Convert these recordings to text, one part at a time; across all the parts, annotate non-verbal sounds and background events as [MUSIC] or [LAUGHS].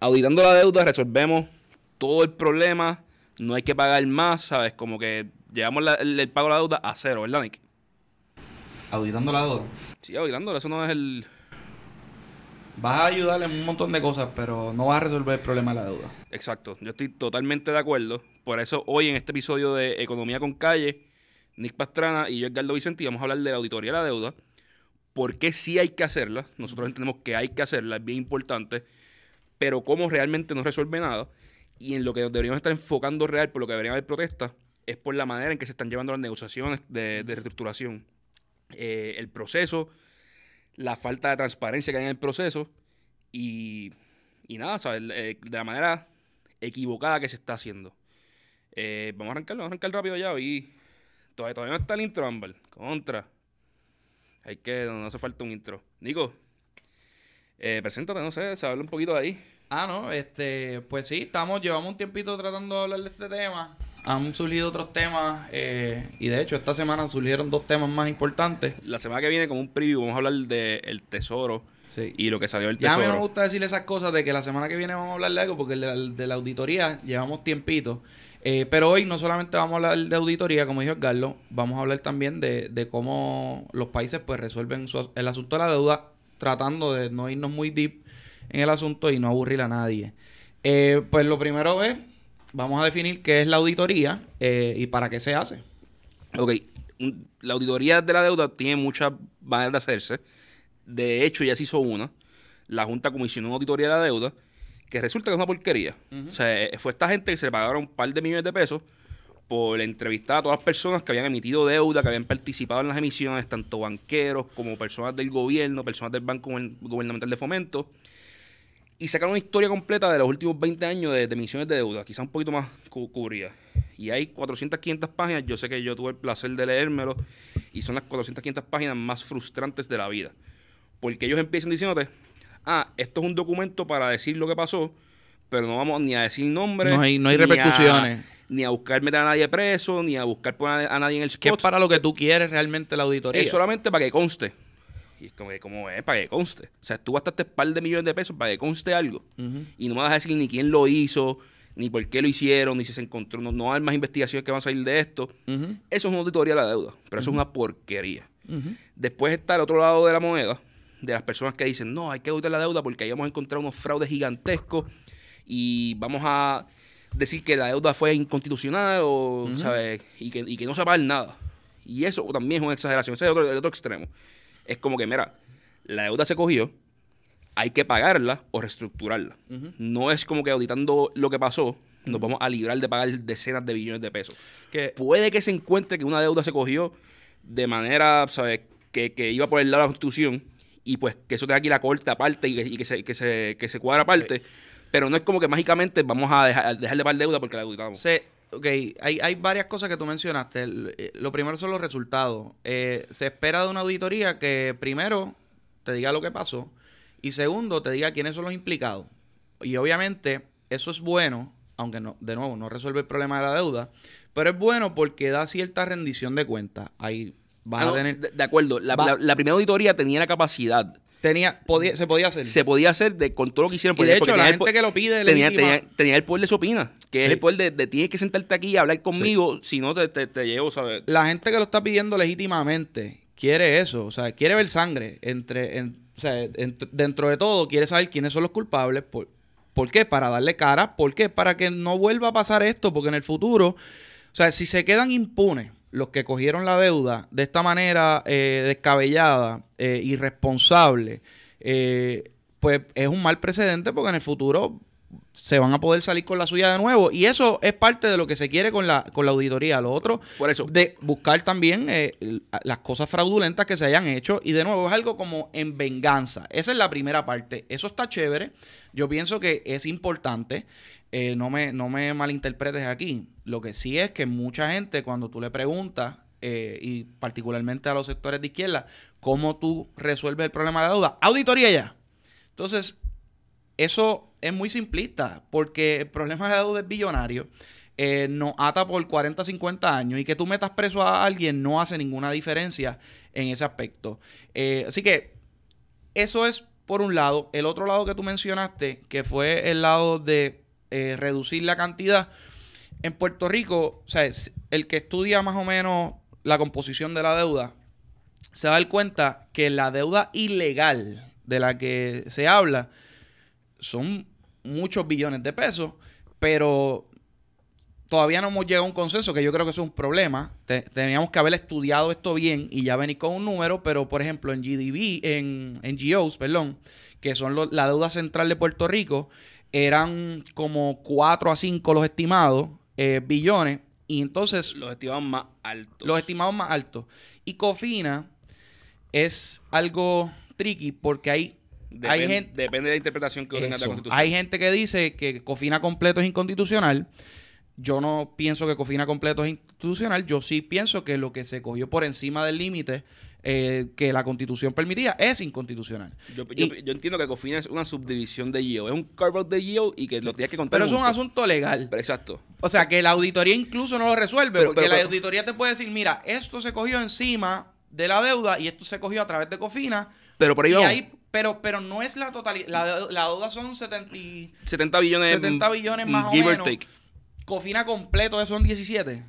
auditando la deuda resolvemos todo el problema, no hay que pagar más, ¿sabes? Como que llevamos el, pago de la deuda a cero, ¿verdad, Nick? Auditando la deuda. Sí, auditándola, eso no es el... Vas a ayudarle en un montón de cosas, pero no vas a resolver el problema de la deuda. Exacto, yo estoy totalmente de acuerdo. Por eso hoy en este episodio de Economía con Calle, Nick Pastrana y yo, Edgardo Vicente, vamos a hablar de la auditoría de la deuda. porque qué sí hay que hacerla? Nosotros entendemos que hay que hacerla, es bien importante pero cómo realmente no resuelve nada. Y en lo que deberíamos estar enfocando real, por lo que debería haber protesta, es por la manera en que se están llevando las negociaciones de, reestructuración. Eh, el proceso, la falta de transparencia que hay en el proceso y, nada, ¿sabes? Eh, de la manera equivocada que se está haciendo. Eh, vamos a arrancarlo, vamos a arrancar rápido ya. Y todavía, no está el intro, Amber. Contra. Hay que, no, hace falta un intro. Nico, preséntate, no sé, se habla un poquito de ahí. Ah, no, este, pues sí, estamos, llevamos un tiempito tratando de hablar de este tema. Han surgido otros temas eh, y de hecho esta semana surgieron dos temas más importantes. La semana que viene como un preview vamos a hablar del tesoro y lo que salió del tesoro. Ya a mí me gusta decir esas cosas de que la semana que viene vamos a hablar de algo porque de la, la auditoría llevamos tiempito. Eh, pero hoy no solamente vamos a hablar de auditoría, como dijo Carlos, vamos a hablar también de, de cómo los países pues resuelven el asunto de la deuda tratando de no irnos muy deep en el asunto y no aburrir a nadie. Eh, pues lo primero es, vamos a definir qué es la auditoría eh, y para qué se hace. Ok, la auditoría de la deuda tiene muchas maneras de hacerse. De hecho, ya se hizo una. La Junta comisionó una auditoría de la deuda que resulta que es una porquería. O sea, eh, fue esta gente que se le pagaron un par de millones de pesos por entrevistar a todas las personas que habían emitido deuda, que habían participado en las emisiones, tanto banqueros como personas del gobierno, personas del Banco Gubernamental de Fomento y sacar una historia completa de los últimos 20 años de, de de deuda, quizá un poquito más cu Y hay 400, 500 páginas, yo sé que yo tuve el placer de leérmelo, y son las 400, 500 páginas más frustrantes de la vida. Porque ellos empiezan diciéndote, ah, esto es un documento para decir lo que pasó, pero no vamos ni a decir nombres. No hay, no hay repercusiones. ni a buscar meter a nadie preso, ni a buscar poner a nadie en el spot. es para lo que tú quieres realmente la auditoría. Es solamente para que conste y es como que, como es, eh, para que conste. O sea, tú gastaste un par de millones de pesos para que conste algo. Y no me vas a decir ni quién lo hizo, ni por qué lo hicieron, ni si se encontró. No, hay más investigaciones que van a salir de esto. Eso es una auditoría de la deuda, pero eso es una porquería. Después está el otro lado de la moneda, de las personas que dicen, no, hay que auditar la deuda porque ahí vamos a encontrar unos fraudes gigantescos y vamos a decir que la deuda fue inconstitucional o, ¿sabes? Y que, y que no se va a pagar nada. Y eso también es una exageración. Ese es otro, el otro extremo es como que, mira, la deuda se cogió, hay que pagarla o reestructurarla. No es como que auditando lo que pasó, nos vamos a librar de pagar decenas de billones de pesos. Que, Puede que se encuentre que una deuda se cogió de manera, ¿sabes?, que, que iba por el lado de la Constitución y pues que eso tenga aquí la corta aparte y, que, y que, se, que, se, que se cuadra aparte. Pero no es como que mágicamente vamos a dejar, dejar de pagar deuda porque la auditamos ok, hay, hay, varias cosas que tú mencionaste. Eh, lo primero son los resultados. Eh, se espera de una auditoría que primero te diga lo que pasó y segundo te diga quiénes son los implicados. Y obviamente eso es bueno, aunque no, de nuevo no resuelve el problema de la deuda, pero es bueno porque da cierta rendición de cuentas. Ahí vas a ah, tener... De, acuerdo, la primera auditoría tenía la capacidad Tenía, podía, se podía hacer. Se podía hacer de, con todo lo que hicieron. Y de hecho, la gente que lo pide. Tenía, tenía, el poder de su opina, que es el poder de, tienes que sentarte aquí y hablar conmigo, si no te, te, te, llevo, saber La gente que lo está pidiendo legítimamente quiere eso, o sea, quiere ver sangre. entre, o sea, dentro de todo, quiere saber quiénes son los culpables. Por, ¿Por qué? Para darle cara. ¿Por qué? Para que no vuelva a pasar esto, porque en el futuro, o sea, si se quedan impunes los que cogieron la deuda de esta manera eh, descabellada, eh, irresponsable, eh, pues es un mal precedente porque en el futuro se van a poder salir con la suya de nuevo. Y eso es parte de lo que se quiere con la, con la auditoría. Lo otro, Por eso. de buscar también las cosas fraudulentas que se hayan hecho. Y de nuevo, es algo como en venganza. Esa es la primera parte. Eso está chévere. Yo pienso que es importante. Eh, no, me, no me malinterpretes aquí. Lo que sí es que mucha gente, cuando tú le preguntas, eh, y particularmente a los sectores de izquierda, cómo tú resuelves el problema de la deuda, auditoría ya. Entonces, eso es muy simplista, porque el problema de la deuda es billonario. Eh, nos ata por 40, 50 años y que tú metas preso a alguien no hace ninguna diferencia en ese aspecto. así que eso es por un lado. El otro lado que tú mencionaste, que fue el lado de eh, reducir la cantidad. En Puerto Rico, o el que estudia más o menos la composición de la deuda, se va a dar cuenta que la deuda ilegal de la que se habla son muchos billones de pesos, pero todavía no hemos llegado a un consenso, que yo creo que es un problema. teníamos que haber estudiado esto bien y ya venir con un número, pero por ejemplo en GDB, en, en GOs, perdón, que son la deuda central de Puerto Rico, eran como 4 a 5 los estimados eh, billones. Y entonces. Los estimados más altos. Los estimados más altos. Y Cofina es algo tricky porque hay. hay gente, depende de la interpretación que la Constitución. Hay gente que dice que Cofina completo es inconstitucional. Yo no pienso que Cofina completo es institucional, yo sí pienso que lo que se cogió por encima del límite eh, que la constitución permitía es inconstitucional. Yo, entiendo que Cofina es una subdivisión de GIO, es un carve de GIO y que lo tienes que contar. Pero es un asunto legal. exacto. O sea, que la auditoría incluso no lo resuelve, porque la auditoría te puede decir, mira, esto se cogió encima de la deuda y esto se cogió a través de Cofina. Pero por ahí, pero, pero no es la totalidad. La, deuda son 70, 70 billones. 70 billones más o menos. Cofina completo, ¿esos son 17?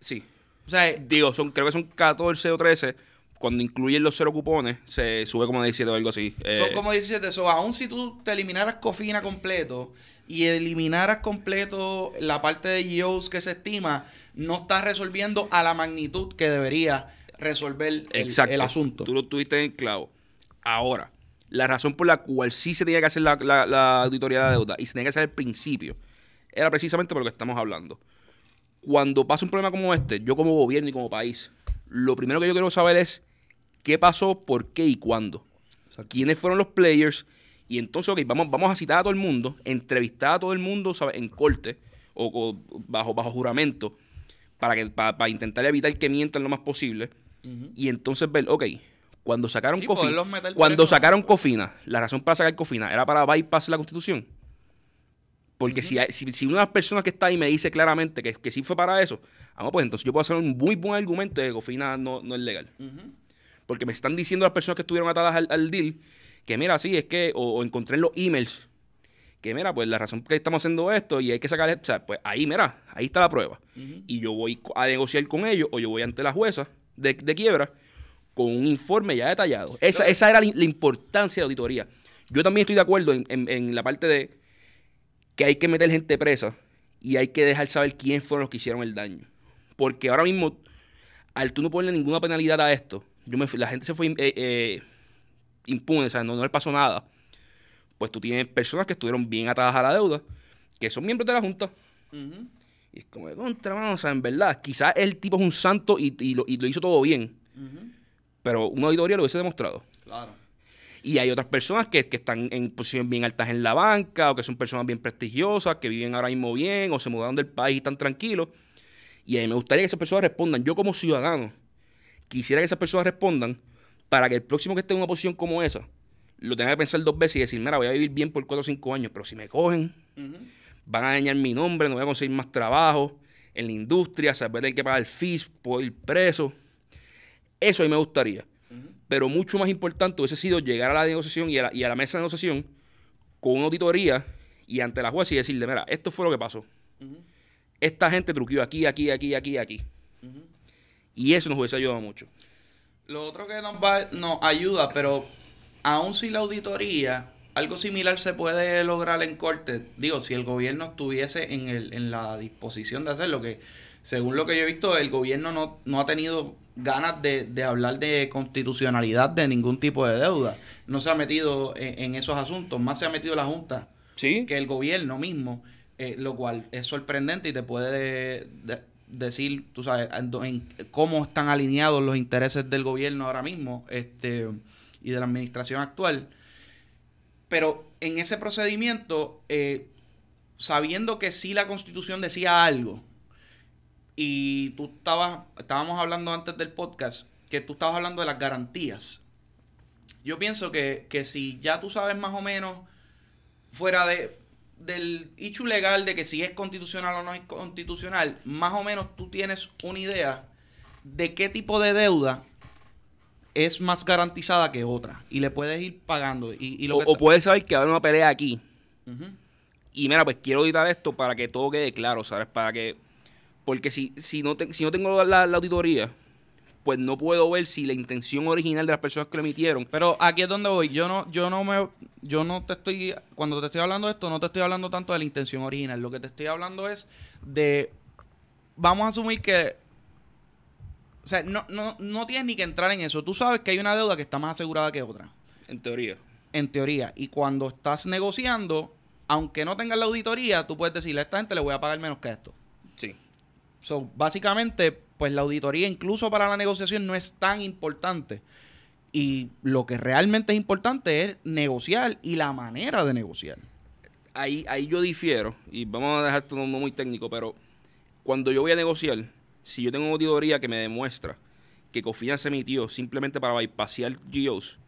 Sí. O sea, eh, digo, son, creo que son 14 o 13. Cuando incluyen los cero cupones, se sube como a 17 o algo así. Son eh, como 17. eso. aún si tú te eliminaras Cofina completo y eliminaras completo la parte de GOs que se estima, no estás resolviendo a la magnitud que debería resolver el, el asunto. Tú lo tuviste en clavo. Ahora, la razón por la cual sí se tenía que hacer la, auditoría de deuda y se tenía que hacer al principio era precisamente por lo que estamos hablando. Cuando pasa un problema como este, yo como gobierno y como país, lo primero que yo quiero saber es qué pasó, por qué y cuándo. quiénes fueron los players. Y entonces, ok, vamos, vamos a citar a todo el mundo, entrevistar a todo el mundo en corte o, bajo, bajo juramento para, que, para, para intentar evitar que mientan lo más posible. Y entonces ver, ok, cuando sacaron cuando sacaron Cofina, la razón para sacar Cofina era para bypass la constitución. Porque si, una si, si, personas que está ahí me dice claramente que, que sí fue para eso, vamos ah, pues entonces yo puedo hacer un muy buen argumento de que Gofina no, es legal. Porque me están diciendo las personas que estuvieron atadas al, al deal que mira, sí, es que, o, encontré en los emails, que mira, pues la razón por que estamos haciendo esto y hay que sacar, o sea, pues ahí, mira, ahí está la prueba. Y yo voy a negociar con ellos o yo voy ante la jueza de, quiebra con un informe ya detallado. Esa, esa era la, importancia de auditoría. Yo también estoy de acuerdo en, en la parte de que hay que meter gente presa y hay que dejar saber quién fueron los que hicieron el daño. Porque ahora mismo, al tú no ponerle ninguna penalidad a esto, yo me, la gente se fue eh, eh, impune, o sea, no, le pasó nada. Pues tú tienes personas que estuvieron bien atadas a la deuda, que son miembros de la Junta. Y es como de contra, mano. en verdad, quizás el tipo es un santo y, lo, hizo todo bien. Pero una auditoría lo hubiese demostrado. Claro. Y hay otras personas que, están en posiciones bien altas en la banca o que son personas bien prestigiosas, que viven ahora mismo bien o se mudaron del país y están tranquilos. Y a mí me gustaría que esas personas respondan. Yo como ciudadano quisiera que esas personas respondan para que el próximo que esté en una posición como esa lo tenga que pensar dos veces y decir, mira, voy a vivir bien por cuatro o cinco años, pero si me cogen, van a dañar mi nombre, no voy a conseguir más trabajo en la industria, saber tener que pagar el FIS, puedo ir preso. Eso a mí me gustaría. Pero mucho más importante hubiese sido llegar a la negociación y a la, mesa de negociación con una auditoría y ante la jueza y decirle, mira, esto fue lo que pasó. Esta gente truqueó aquí, aquí, aquí, aquí, aquí. Y eso nos hubiese ayudado mucho. Lo otro que nos, ayuda, pero aún si la auditoría, algo similar se puede lograr en corte. Digo, si el gobierno estuviese en, en la disposición de hacerlo, que según lo que yo he visto, el gobierno no, ha tenido ganas de, hablar de constitucionalidad de ningún tipo de deuda. No se ha metido en, esos asuntos, más se ha metido la Junta que el gobierno mismo, eh, lo cual es sorprendente y te puede decir, tú sabes, cómo están alineados los intereses del gobierno ahora mismo este, y de la administración actual. Pero en ese procedimiento, eh, sabiendo que sí la constitución decía algo, y tú estabas, estábamos hablando antes del podcast, que tú estabas hablando de las garantías. Yo pienso que, si ya tú sabes más o menos, fuera de, del hecho legal de que si es constitucional o no es constitucional, más o menos tú tienes una idea de qué tipo de deuda es más garantizada que otra y le puedes ir pagando. Y, o, puedes saber que va a haber una pelea aquí. Y mira, pues quiero editar esto para que todo quede claro, ¿sabes? Para que porque si, si, no, si no tengo la, auditoría, pues no puedo ver si la intención original de las personas que lo emitieron. Pero aquí es donde voy. Yo no, yo no me, yo no te estoy, cuando te estoy hablando de esto, no te estoy hablando tanto de la intención original. Lo que te estoy hablando es de, vamos a asumir que, o sea, no, no, no tienes ni que entrar en eso. Tú sabes que hay una deuda que está más asegurada que otra. En teoría. En teoría. Y cuando estás negociando, aunque no tengas la auditoría, tú puedes decirle a esta gente le voy a pagar menos que esto básicamente, pues la auditoría incluso para la negociación no es tan importante. Y lo que realmente es importante es negociar y la manera de negociar. Ahí, ahí yo difiero, y vamos a dejar todo muy técnico, pero cuando yo voy a negociar, si yo tengo una auditoría que me demuestra que Cofina se emitió simplemente para bypassear GOs,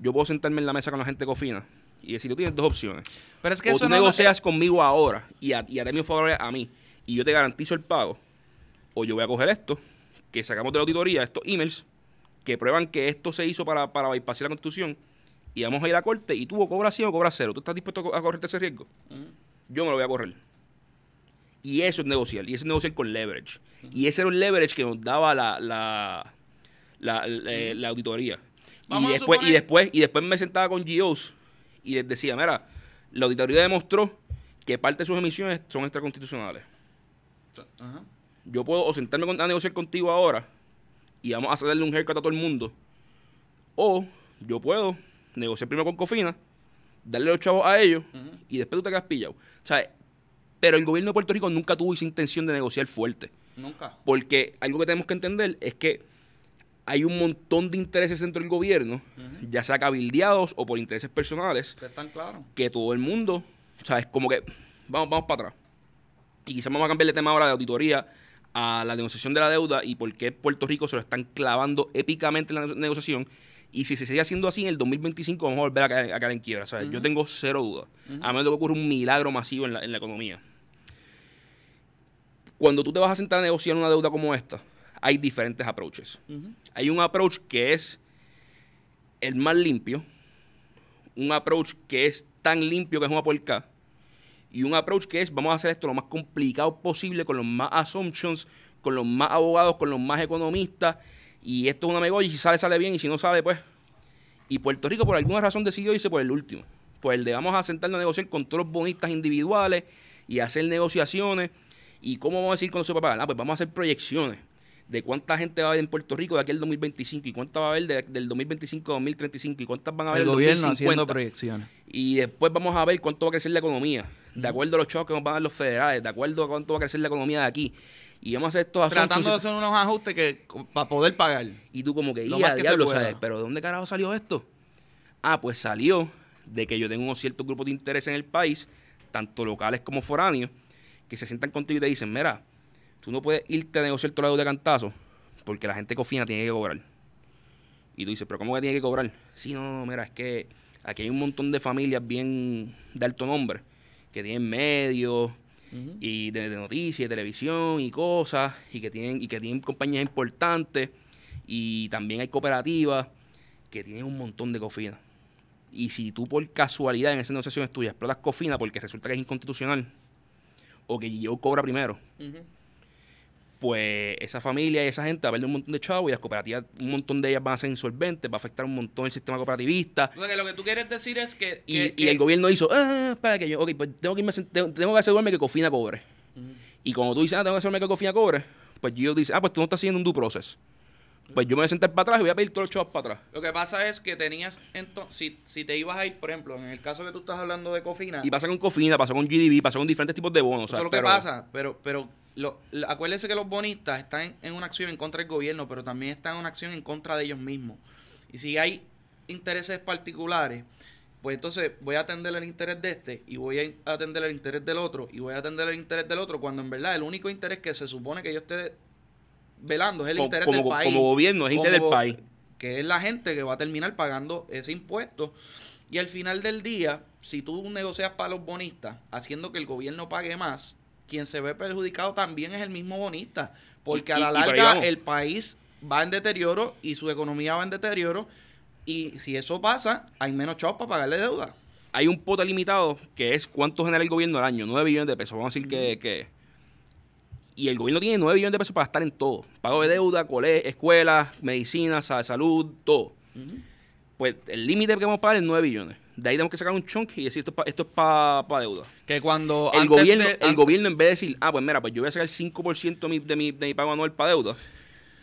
yo puedo sentarme en la mesa con la gente de Cofina y decir, tú tienes dos opciones. Pero es que o tú negocias conmigo ahora y, y haré mi favor a mí y yo te garantizo el pago, o yo voy a coger esto, que sacamos de la auditoría, estos emails, que prueban que esto se hizo para, para bypassar la constitución, y vamos a ir a corte, y tú cobras 100 o cobras 0. ¿Tú estás dispuesto a correrte ese riesgo? Yo me lo voy a correr. Y eso es negociar, y eso es negociar con leverage. Y ese era el leverage que nos daba la, la, eh, auditoría. y después, y después, y después me sentaba con GOs y les decía, mira, la auditoría demostró que parte de sus emisiones son extraconstitucionales. Ajá yo puedo o sentarme a negociar contigo ahora y vamos a hacerle un haircut a todo el mundo. O yo puedo negociar primero con Cofina, darle los chavos a ellos y después tú te quedas pillado. O sea, pero el gobierno de Puerto Rico nunca tuvo esa intención de negociar fuerte. Nunca. Porque algo que tenemos que entender es que hay un montón de intereses dentro del gobierno, ya sea cabildeados o por intereses personales, que, todo el mundo, o sea, es como que vamos, vamos para atrás. Y quizás vamos a cambiar el tema ahora de auditoría, a la negociación de la deuda y por qué Puerto Rico se lo están clavando épicamente en la negociación. Y si se sigue haciendo así, en el 2025 vamos a volver a caer, en quiebra. ¿sabes? Yo tengo cero duda. A menos de que ocurra un milagro masivo en la, economía. Cuando tú te vas a sentar a negociar una deuda como esta, hay diferentes approaches. Hay un approach que es el más limpio, un approach que es tan limpio que es una porca, y un approach que es vamos a hacer esto lo más complicado posible con los más assumptions, con los más abogados, con los más economistas y esto es una megolla y si sale sale bien y si no sale pues y Puerto Rico por alguna razón decidió irse por el último, por el de vamos a sentarnos a negociar con todos los bonistas individuales y hacer negociaciones y cómo vamos a decir con se papá ah, pues vamos a hacer proyecciones de cuánta gente va a haber en Puerto Rico de aquí al 2025 y cuánta va a haber del 2025 a 2035 y cuántas van a haber el gobierno haciendo proyecciones. Y después vamos a ver cuánto va a crecer la economía de acuerdo a los chavos que nos van a los federales, de acuerdo a cuánto va a crecer la economía de aquí. Y vamos a hacer estos asuntos. Tratando de hacer unos ajustes que para poder pagar. Y tú como que, ya, diablo, ¿sabes? Pero ¿de dónde carajo salió esto? Ah, pues salió de que yo tengo un cierto grupo de interés en el país, tanto locales como foráneos, que se sientan contigo y te dicen, mira, tú no puedes irte a negociar cierto lado de cantazo, porque la gente cofina tiene que cobrar. Y tú dices, pero ¿cómo que tiene que cobrar? Sí, no, no, mira, es que aquí hay un montón de familias bien de alto nombre que tienen medios y de, noticias, de televisión y cosas, y que tienen, y que tienen compañías importantes, y también hay cooperativas que tienen un montón de cofina. Y si tú por casualidad en esa negociación estudias explotas cofina porque resulta que es inconstitucional, o que yo cobra primero, pues esa familia y esa gente va a perder un montón de chavos y las cooperativas, un montón de ellas van a ser insolventes, va a afectar un montón el sistema cooperativista. O que lo que tú quieres decir es que... Y, el gobierno hizo, ah, para que yo, ok, pues tengo que, irme, tengo que asegurarme que Cofina cobre. Y cuando tú dices, ah, tengo que asegurarme que Cofina cobre, pues yo dice, ah, pues tú no estás haciendo un due process. Pues yo me voy a sentar para atrás y voy a pedir todos los chavos para atrás. Lo que pasa es que tenías, entonces, si, te ibas a ir, por ejemplo, en el caso que tú estás hablando de Cofina. Y pasa con Cofina, pasa con GDB, pasa con diferentes tipos de bonos. Eso que pasa, pero, pero lo, acuérdense que los bonistas están en, una acción en contra del gobierno, pero también están en una acción en contra de ellos mismos. Y si hay intereses particulares, pues entonces voy a atender el interés de este y voy a atender el interés del otro y voy a atender el interés del otro, cuando en verdad el único interés que se supone que yo esté velando es el interés del país. Como gobierno, es interés del país. Que es la gente que va a terminar pagando ese impuesto. Y al final del día, si tú negocias para los bonistas, haciendo que el gobierno pague más, quien se ve perjudicado también es el mismo bonista, porque a la larga el país va en deterioro y su economía va en deterioro y si eso pasa, hay menos chavos para pagarle deuda. Hay un pote limitado que es cuánto genera el gobierno al año, 9 billones de pesos, vamos a decir que, que y el gobierno tiene 9 billones de pesos para estar en todo, pago de deuda, escuelas, medicinas, salud, todo. Pues el límite que vamos a pagar es 9 billones de ahí tenemos que sacar un chunk y decir esto, es para deuda. Que cuando. El, gobierno, el gobierno, en vez de decir, ah, pues mira, pues yo voy a sacar el 5% de mi, pago anual para deuda,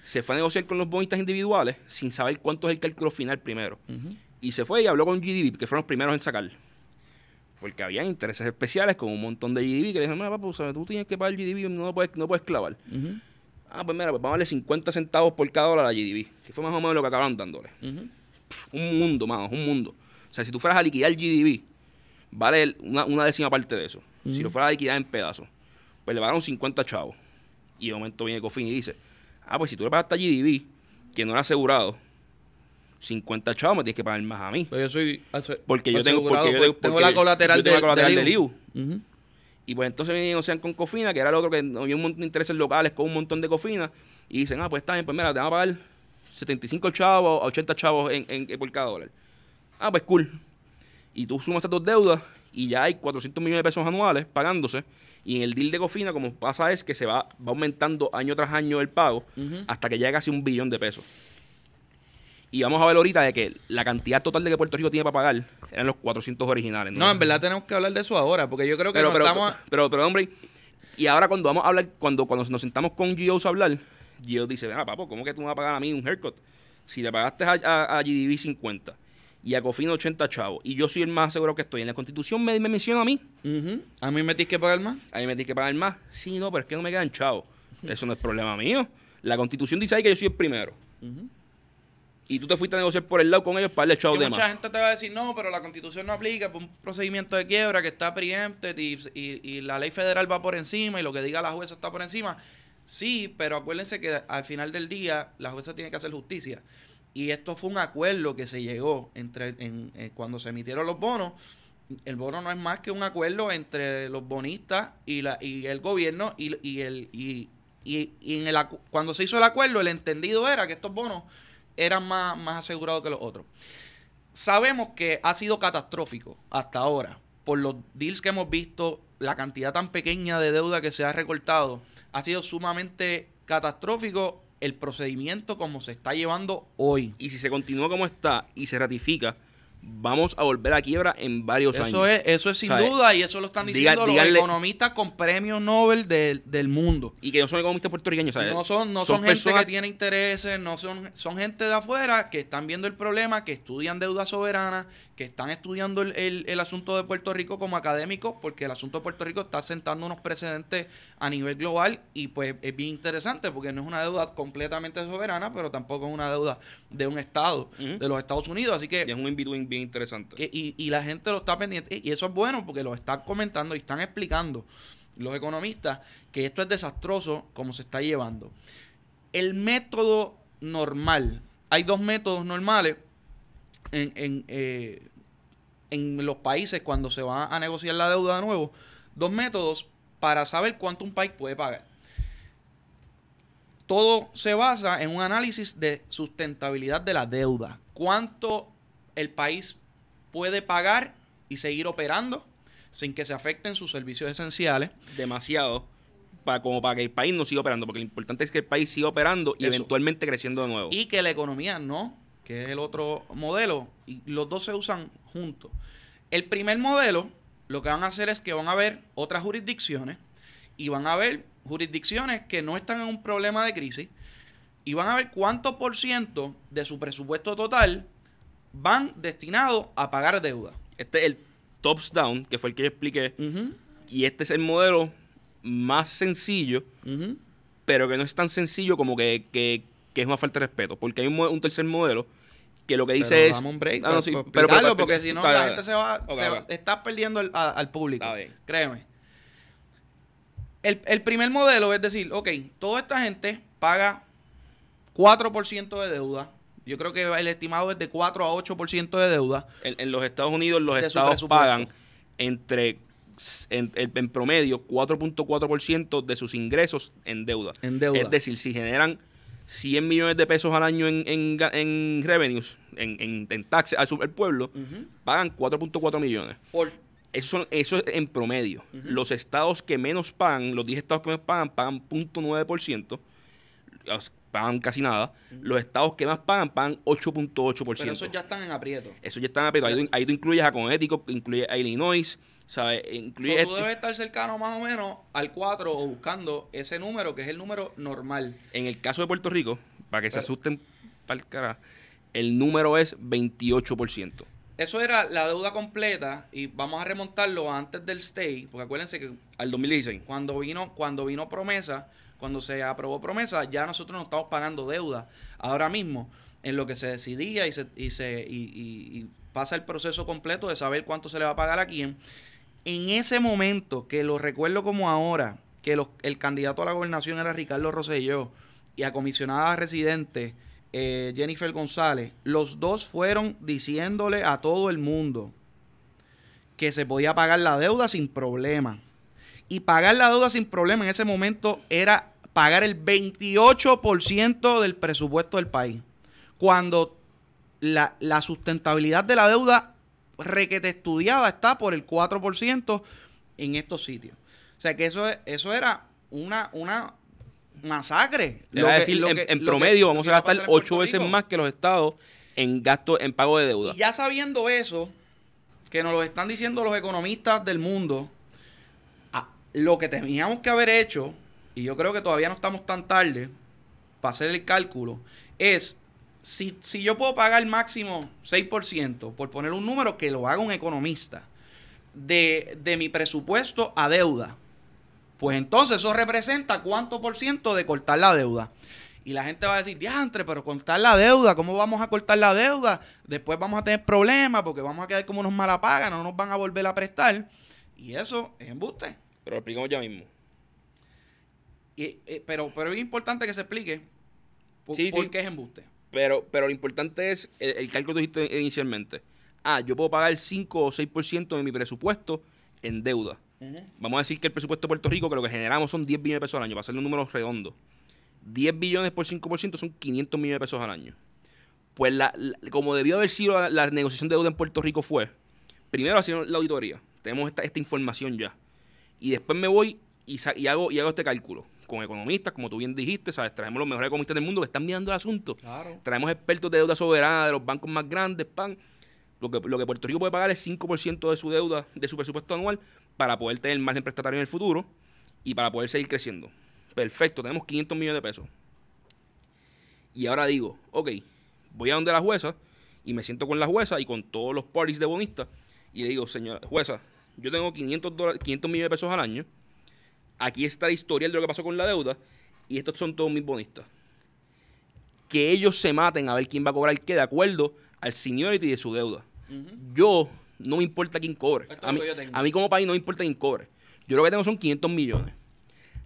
se fue a negociar con los bonistas individuales sin saber cuánto es el cálculo final primero. Y se fue y habló con GDB, que fueron los primeros en sacar. Porque había intereses especiales con un montón de GDB que le dijeron, mira, pues tú tienes que pagar GDB, no puedes, no puedes clavar. Ah, pues mira, pues vamos a darle 50 centavos por cada dólar a GDB, que fue más o menos lo que acabaron dándole. un mundo, más, un mundo. O sea, si tú fueras a liquidar el GDB, vale una, décima parte de eso. Si lo fueras a liquidar en pedazos, pues le pagaron 50 chavos. Y de momento viene Cofin y dice, ah, pues si tú le pagaste a GDB, que no era asegurado, 50 chavos me tienes que pagar más a mí. Pues porque yo tengo, porque pues, la colateral, de, del IBU. Y pues entonces sea, con Cofina, que era el otro que había un montón de intereses locales con un montón de Cofina, y dicen, ah, pues está bien, pues mira, te van a pagar 75 chavos, 80 chavos en, en, en por cada dólar. Ah, pues cool. Y tú sumas estas dos deudas y ya hay 400 millones de pesos anuales pagándose. Y en el deal de Cofina, como pasa es que se va, aumentando año tras año el pago hasta que llega casi un billón de pesos. Y vamos a ver ahorita de que la cantidad total de que Puerto Rico tiene para pagar eran los 400 originales. No, en verdad tenemos que hablar de eso ahora, porque yo creo que pero, pero, estamos... Pero, pero, hombre, y ahora cuando vamos a hablar, cuando, nos sentamos con Gios a hablar, Gios dice, ah, papo, ¿cómo que tú me vas a pagar a mí un haircut? Si le pagaste a, a, a GDB 50 y a Cofin 80 chavos. Y yo soy el más seguro que estoy. En la constitución me, me menciona a mí. A mí me tienes que pagar más. A mí me tienes que pagar más. Sí, no, pero es que no me quedan chavos. Eso no es problema mío. La constitución dice ahí que yo soy el primero. Y tú te fuiste a negociar por el lado con ellos para darle chavos de más. Mucha gente te va a decir, no, pero la constitución no aplica por un procedimiento de quiebra que está preempted y, y la ley federal va por encima y lo que diga la jueza está por encima. Sí, pero acuérdense que al final del día la jueza tiene que hacer justicia. Y esto fue un acuerdo que se llegó entre eh, cuando se emitieron los bonos. El bono no es más que un acuerdo entre los bonistas y, la, y el gobierno y, y el, y, en el, cuando se hizo el acuerdo el entendido era que estos bonos eran más, más asegurados que los otros. Sabemos que ha sido catastrófico hasta ahora por los deals que hemos visto, la cantidad tan pequeña de deuda que se ha recortado ha sido sumamente catastrófico el procedimiento como se está llevando hoy. Y si se continúa como está y se ratifica, vamos a volver a quiebra en varios eso años. Es, eso es sin eh, duda y eso lo están diciendo los economistas con premio Nobel del mundo. Y que no son economistas puertorriqueños, ¿sabes? No eh, son, no son, gente que tiene intereses, no son, son gente de afuera que están viendo el problema, que estudian deuda soberana que están estudiando el, asunto de Puerto Rico como académicos, porque el asunto de Puerto Rico está sentando unos precedentes a nivel global y pues es bien interesante porque no es una deuda completamente soberana, pero tampoco es una deuda de un Estado, de los Estados Unidos. Así que... es un in -between bien interesante. y, la gente lo está pendiente y eso es bueno porque lo están comentando y están explicando los economistas que esto es desastroso como se está llevando. El método normal, hay dos métodos normales en, en, eh, en los países cuando se va a negociar la deuda de nuevo, dos métodos para saber cuánto un país puede pagar. Todo se basa en un análisis de sustentabilidad de la deuda. ¿Cuánto el país puede pagar y seguir operando sin que se afecten sus servicios esenciales? Demasiado. Para, como para que el país no siga operando, porque lo importante es que el país siga operando y eventualmente creciendo de nuevo. Y que la economía no que es el otro modelo, y los dos se usan juntos. El primer modelo, lo que van a hacer es que van a ver otras jurisdicciones y van a ver jurisdicciones que no están en un problema de crisis y van a ver cuánto por ciento de su presupuesto total van destinados a pagar deuda. Este es el tops down, que fue el que yo expliqué, y este es el modelo más sencillo, pero que no es tan sencillo como que que es una falta de respeto, porque hay un, tercer modelo que lo que dice es. Un break, ah, no, pues, sí, pues, pero, pues, porque si no, la gente se va. Está se va perdiendo al público. Créeme. El, el, primer modelo es decir, ok, toda esta gente paga 4% de deuda. Yo creo que el estimado es de 4 a 8% de deuda. En, los Estados Unidos, los estados pagan entre en, en promedio 4.4% de sus ingresos en deuda. En deuda. Es decir, si generan 100 millones de pesos al año en, revenues, en, en, taxes al, al, pueblo, pagan 4.4 millones. Por eso, eso es en promedio. Los estados que menos pagan, los 10 estados que menos pagan, pagan 0.9%, pagan casi nada. Los estados que más pagan, pagan 8.8%. Pero esos ya están en aprieto. Esos ya están en aprieto. Ahí, ahí tú, incluyes a Connecticut, incluyes a Illinois, e tú debes estar cercano más o menos al 4 o buscando ese número que es el número normal. En el caso de Puerto Rico, para que se asusten para el cara, el número es 28%. Eso era la deuda completa y vamos a remontarlo antes del stay, porque acuérdense que al 2016, cuando vino cuando vino promesa, cuando se aprobó promesa, ya nosotros no estamos pagando deuda. Ahora mismo, en lo que se decidía y se, y se y pasa el proceso completo de saber cuánto se le va a pagar a quién, en ese momento, que lo recuerdo como ahora, que el candidato a la gobernación era Ricardo Roselló y a comisionada residente eh, Jennifer González, los dos fueron diciéndole a todo el mundo que se podía pagar la deuda sin problema. Y pagar la deuda sin problema en ese momento era pagar el 28% del presupuesto del país. Cuando la, la sustentabilidad de la deuda requete estudiada está por el 4% en estos sitios. O sea que eso, eso era una, una masacre. decir, en, promedio vamos a gastar ocho veces más que los estados en gasto, en pago de deuda. Y ya sabiendo eso, que nos lo están diciendo los economistas del mundo, lo que teníamos que haber hecho, y yo creo que todavía no estamos tan tarde para hacer el cálculo, es si, yo puedo pagar máximo 6%, por poner un número que lo haga un economista, de, mi presupuesto a deuda, pues entonces eso representa cuánto por ciento de cortar la deuda. Y la gente va a decir, diantre, pero cortar la deuda, ¿cómo vamos a cortar la deuda? Después vamos a tener problemas porque vamos a quedar como unos malapagas, no nos van a volver a prestar. Y eso es embuste. Pero lo explicamos ya mismo. Eh, pero, pero es importante que se explique por, qué es embuste. Pero, pero lo importante es el, cálculo que dijiste inicialmente. Ah, yo puedo pagar 5 o 6% de mi presupuesto en deuda. Vamos a decir que el presupuesto de Puerto Rico, que lo que generamos son 10 billones de pesos al año, para hacerle un número redondo. 10 billones por 5% son 500 millones de pesos al año. Pues la, como debió haber sido la, negociación de deuda en Puerto Rico fue, primero hacer la auditoría, tenemos esta, esta información ya, y después me voy y, hago, y hago este cálculo con economistas, como tú bien dijiste, ¿sabes? Traemos los mejores economistas del mundo que están mirando el asunto. Traemos expertos de deuda soberana, de los bancos más grandes, pan. Lo que, Puerto Rico puede pagar es 5% de su deuda, de su presupuesto anual, para poder tener margen prestatario en el futuro y para poder seguir creciendo. Perfecto, tenemos 500 millones de pesos. Y ahora digo, ok, voy a donde la jueza y me siento con la jueza y con todos los parties de bonistas y le digo, señora jueza, yo tengo 500, 500 millones de pesos al año aquí está la historia de lo que pasó con la deuda y estos son todos mis bonistas. Que ellos se maten a ver quién va a cobrar qué de acuerdo al y de su deuda. Yo no me importa quién cobre. A mí, como país no me importa quién cobre. Yo lo que tengo son 500 millones.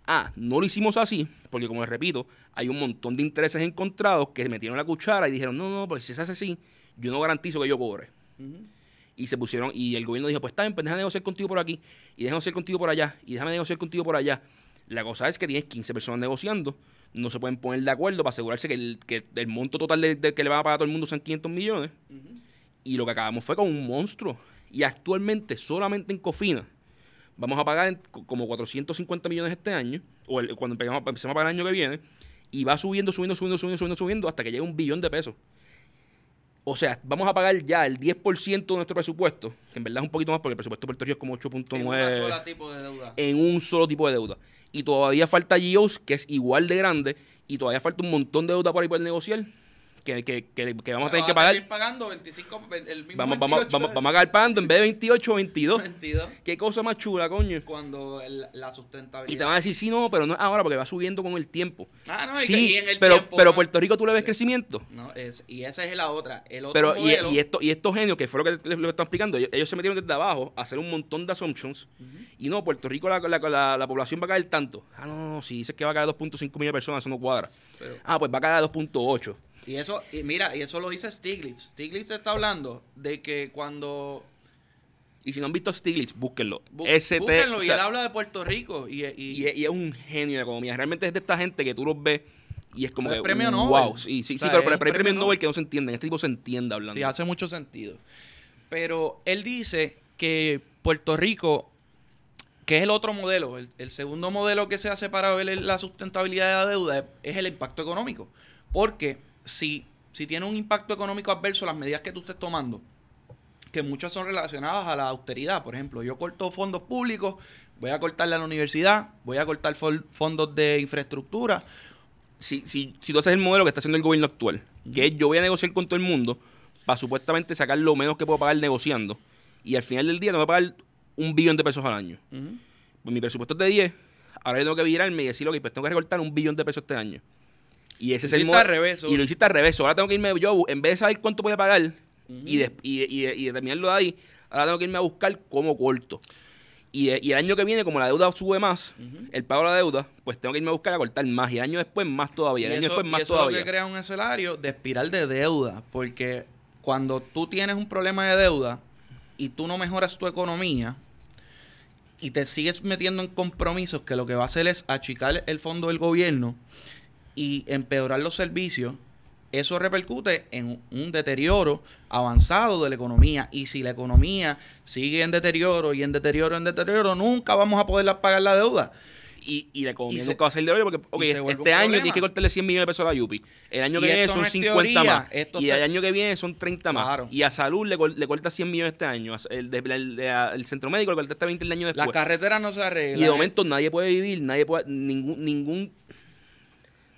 Ah, no lo hicimos así, porque como les repito, hay un montón de intereses encontrados que se metieron la cuchara y dijeron, no, no, porque si se hace así, yo no garantizo que yo cobre y se pusieron, y el gobierno dijo, pues está bien, pues déjame negociar contigo por aquí, y déjame negociar contigo por allá, y déjame negociar contigo por allá. La cosa es que tienes 15 personas negociando, no se pueden poner de acuerdo para asegurarse que el, que el monto total de, que le va a pagar a todo el mundo son 500 millones. Y lo que acabamos fue con un monstruo. Y actualmente solamente en Cofina vamos a pagar como 450 millones este año, o cuando empecemos, para a pagar el año que viene, y va subiendo, subiendo, subiendo, subiendo, subiendo, subiendo, hasta que llegue un billón de pesos. O sea, vamos a pagar ya el 10% de nuestro presupuesto, que en verdad es un poquito más porque el presupuesto de Puerto Rico es como 8.9. En, en un solo tipo de deuda. Y todavía falta GOs, que es igual de grande, y todavía falta un montón de deuda por ahí para negociar que, que, que, vamos a tener que pagar. pagando 25, el mismo vamos, vamos, eh. a pagar pagando en vez de 28, 22. 22. Qué cosa más chula, coño. Cuando la sustentabilidad. Y te van a decir, sí, no, pero no ahora porque va subiendo con el tiempo. Ah, no, y pero, Pero Puerto Rico tú le ves crecimiento. No, y esa es la otra. El otro pero, y, esto, y estos genios, que fue lo que les, están explicando, ellos, se metieron desde abajo a hacer un montón de assumptions. Y no, Puerto Rico, la, población va a caer tanto. Ah, no, si dices que va a caer 2.5 millones de personas, eso no cuadra. ah, pues va a caer 2.8. Y eso, mira, y eso lo dice Stiglitz. Stiglitz está hablando de que cuando y si no han visto Stiglitz, búsquenlo. búsquenlo, y él habla de Puerto Rico. Y, es, un genio de economía. Realmente es de esta gente que tú los ves y es como que. premio wow, Sí, sí, pero, el premio Nobel, que no se entiende. Este tipo se entiende hablando. Sí, hace mucho sentido. Pero él dice que Puerto Rico, que es el otro modelo, el segundo modelo que se hace para ver la sustentabilidad de la deuda, es el impacto económico. Porque si, tiene un impacto económico adverso las medidas que tú estés tomando, que muchas son relacionadas a la austeridad. Por ejemplo, yo corto fondos públicos, voy a cortarle a la universidad, voy a cortar fondos de infraestructura. Si, si, si tú haces el modelo que está haciendo el gobierno actual, que yo voy a negociar con todo el mundo para supuestamente sacar lo menos que puedo pagar negociando y al final del día no voy a pagar un billón de pesos al año. Pues mi presupuesto es de 10, ahora yo tengo que virarme y decir, ok, pues tengo que recortar un billón de pesos este año. Y ese es el Y lo hiciste al revés. Ahora tengo que irme yo, en vez de saber cuánto voy a pagar y, de ahí, ahora tengo que irme a buscar cómo corto. Y, el año que viene, como la deuda sube más, el pago de la deuda, pues tengo que irme a buscar a cortar más. Y el año después más todavía. Y año después más eso todavía. Es lo que crea un escenario de espiral de deuda. Porque cuando tú tienes un problema de deuda y tú no mejoras tu economía y te sigues metiendo en compromisos que lo que va a hacer es achicar el fondo del gobierno y empeorar los servicios, eso repercute en un deterioro avanzado de la economía. Y si la economía sigue en deterioro y en deterioro, en deterioro, nunca vamos a poder pagar la deuda. Y, y la economía va a salir de hoyo porque este año tienes que cortarle 100 millones de pesos a la Yupi. El año que viene son 50 más. Y el año que viene son 30 más. Y a salud le, corta 100 millones este año. El, el, centro médico le corta hasta este 20 el año después. La carretera no se arregla. Y de ¿eh? momento nadie puede vivir, nadie puede, ningún, ningún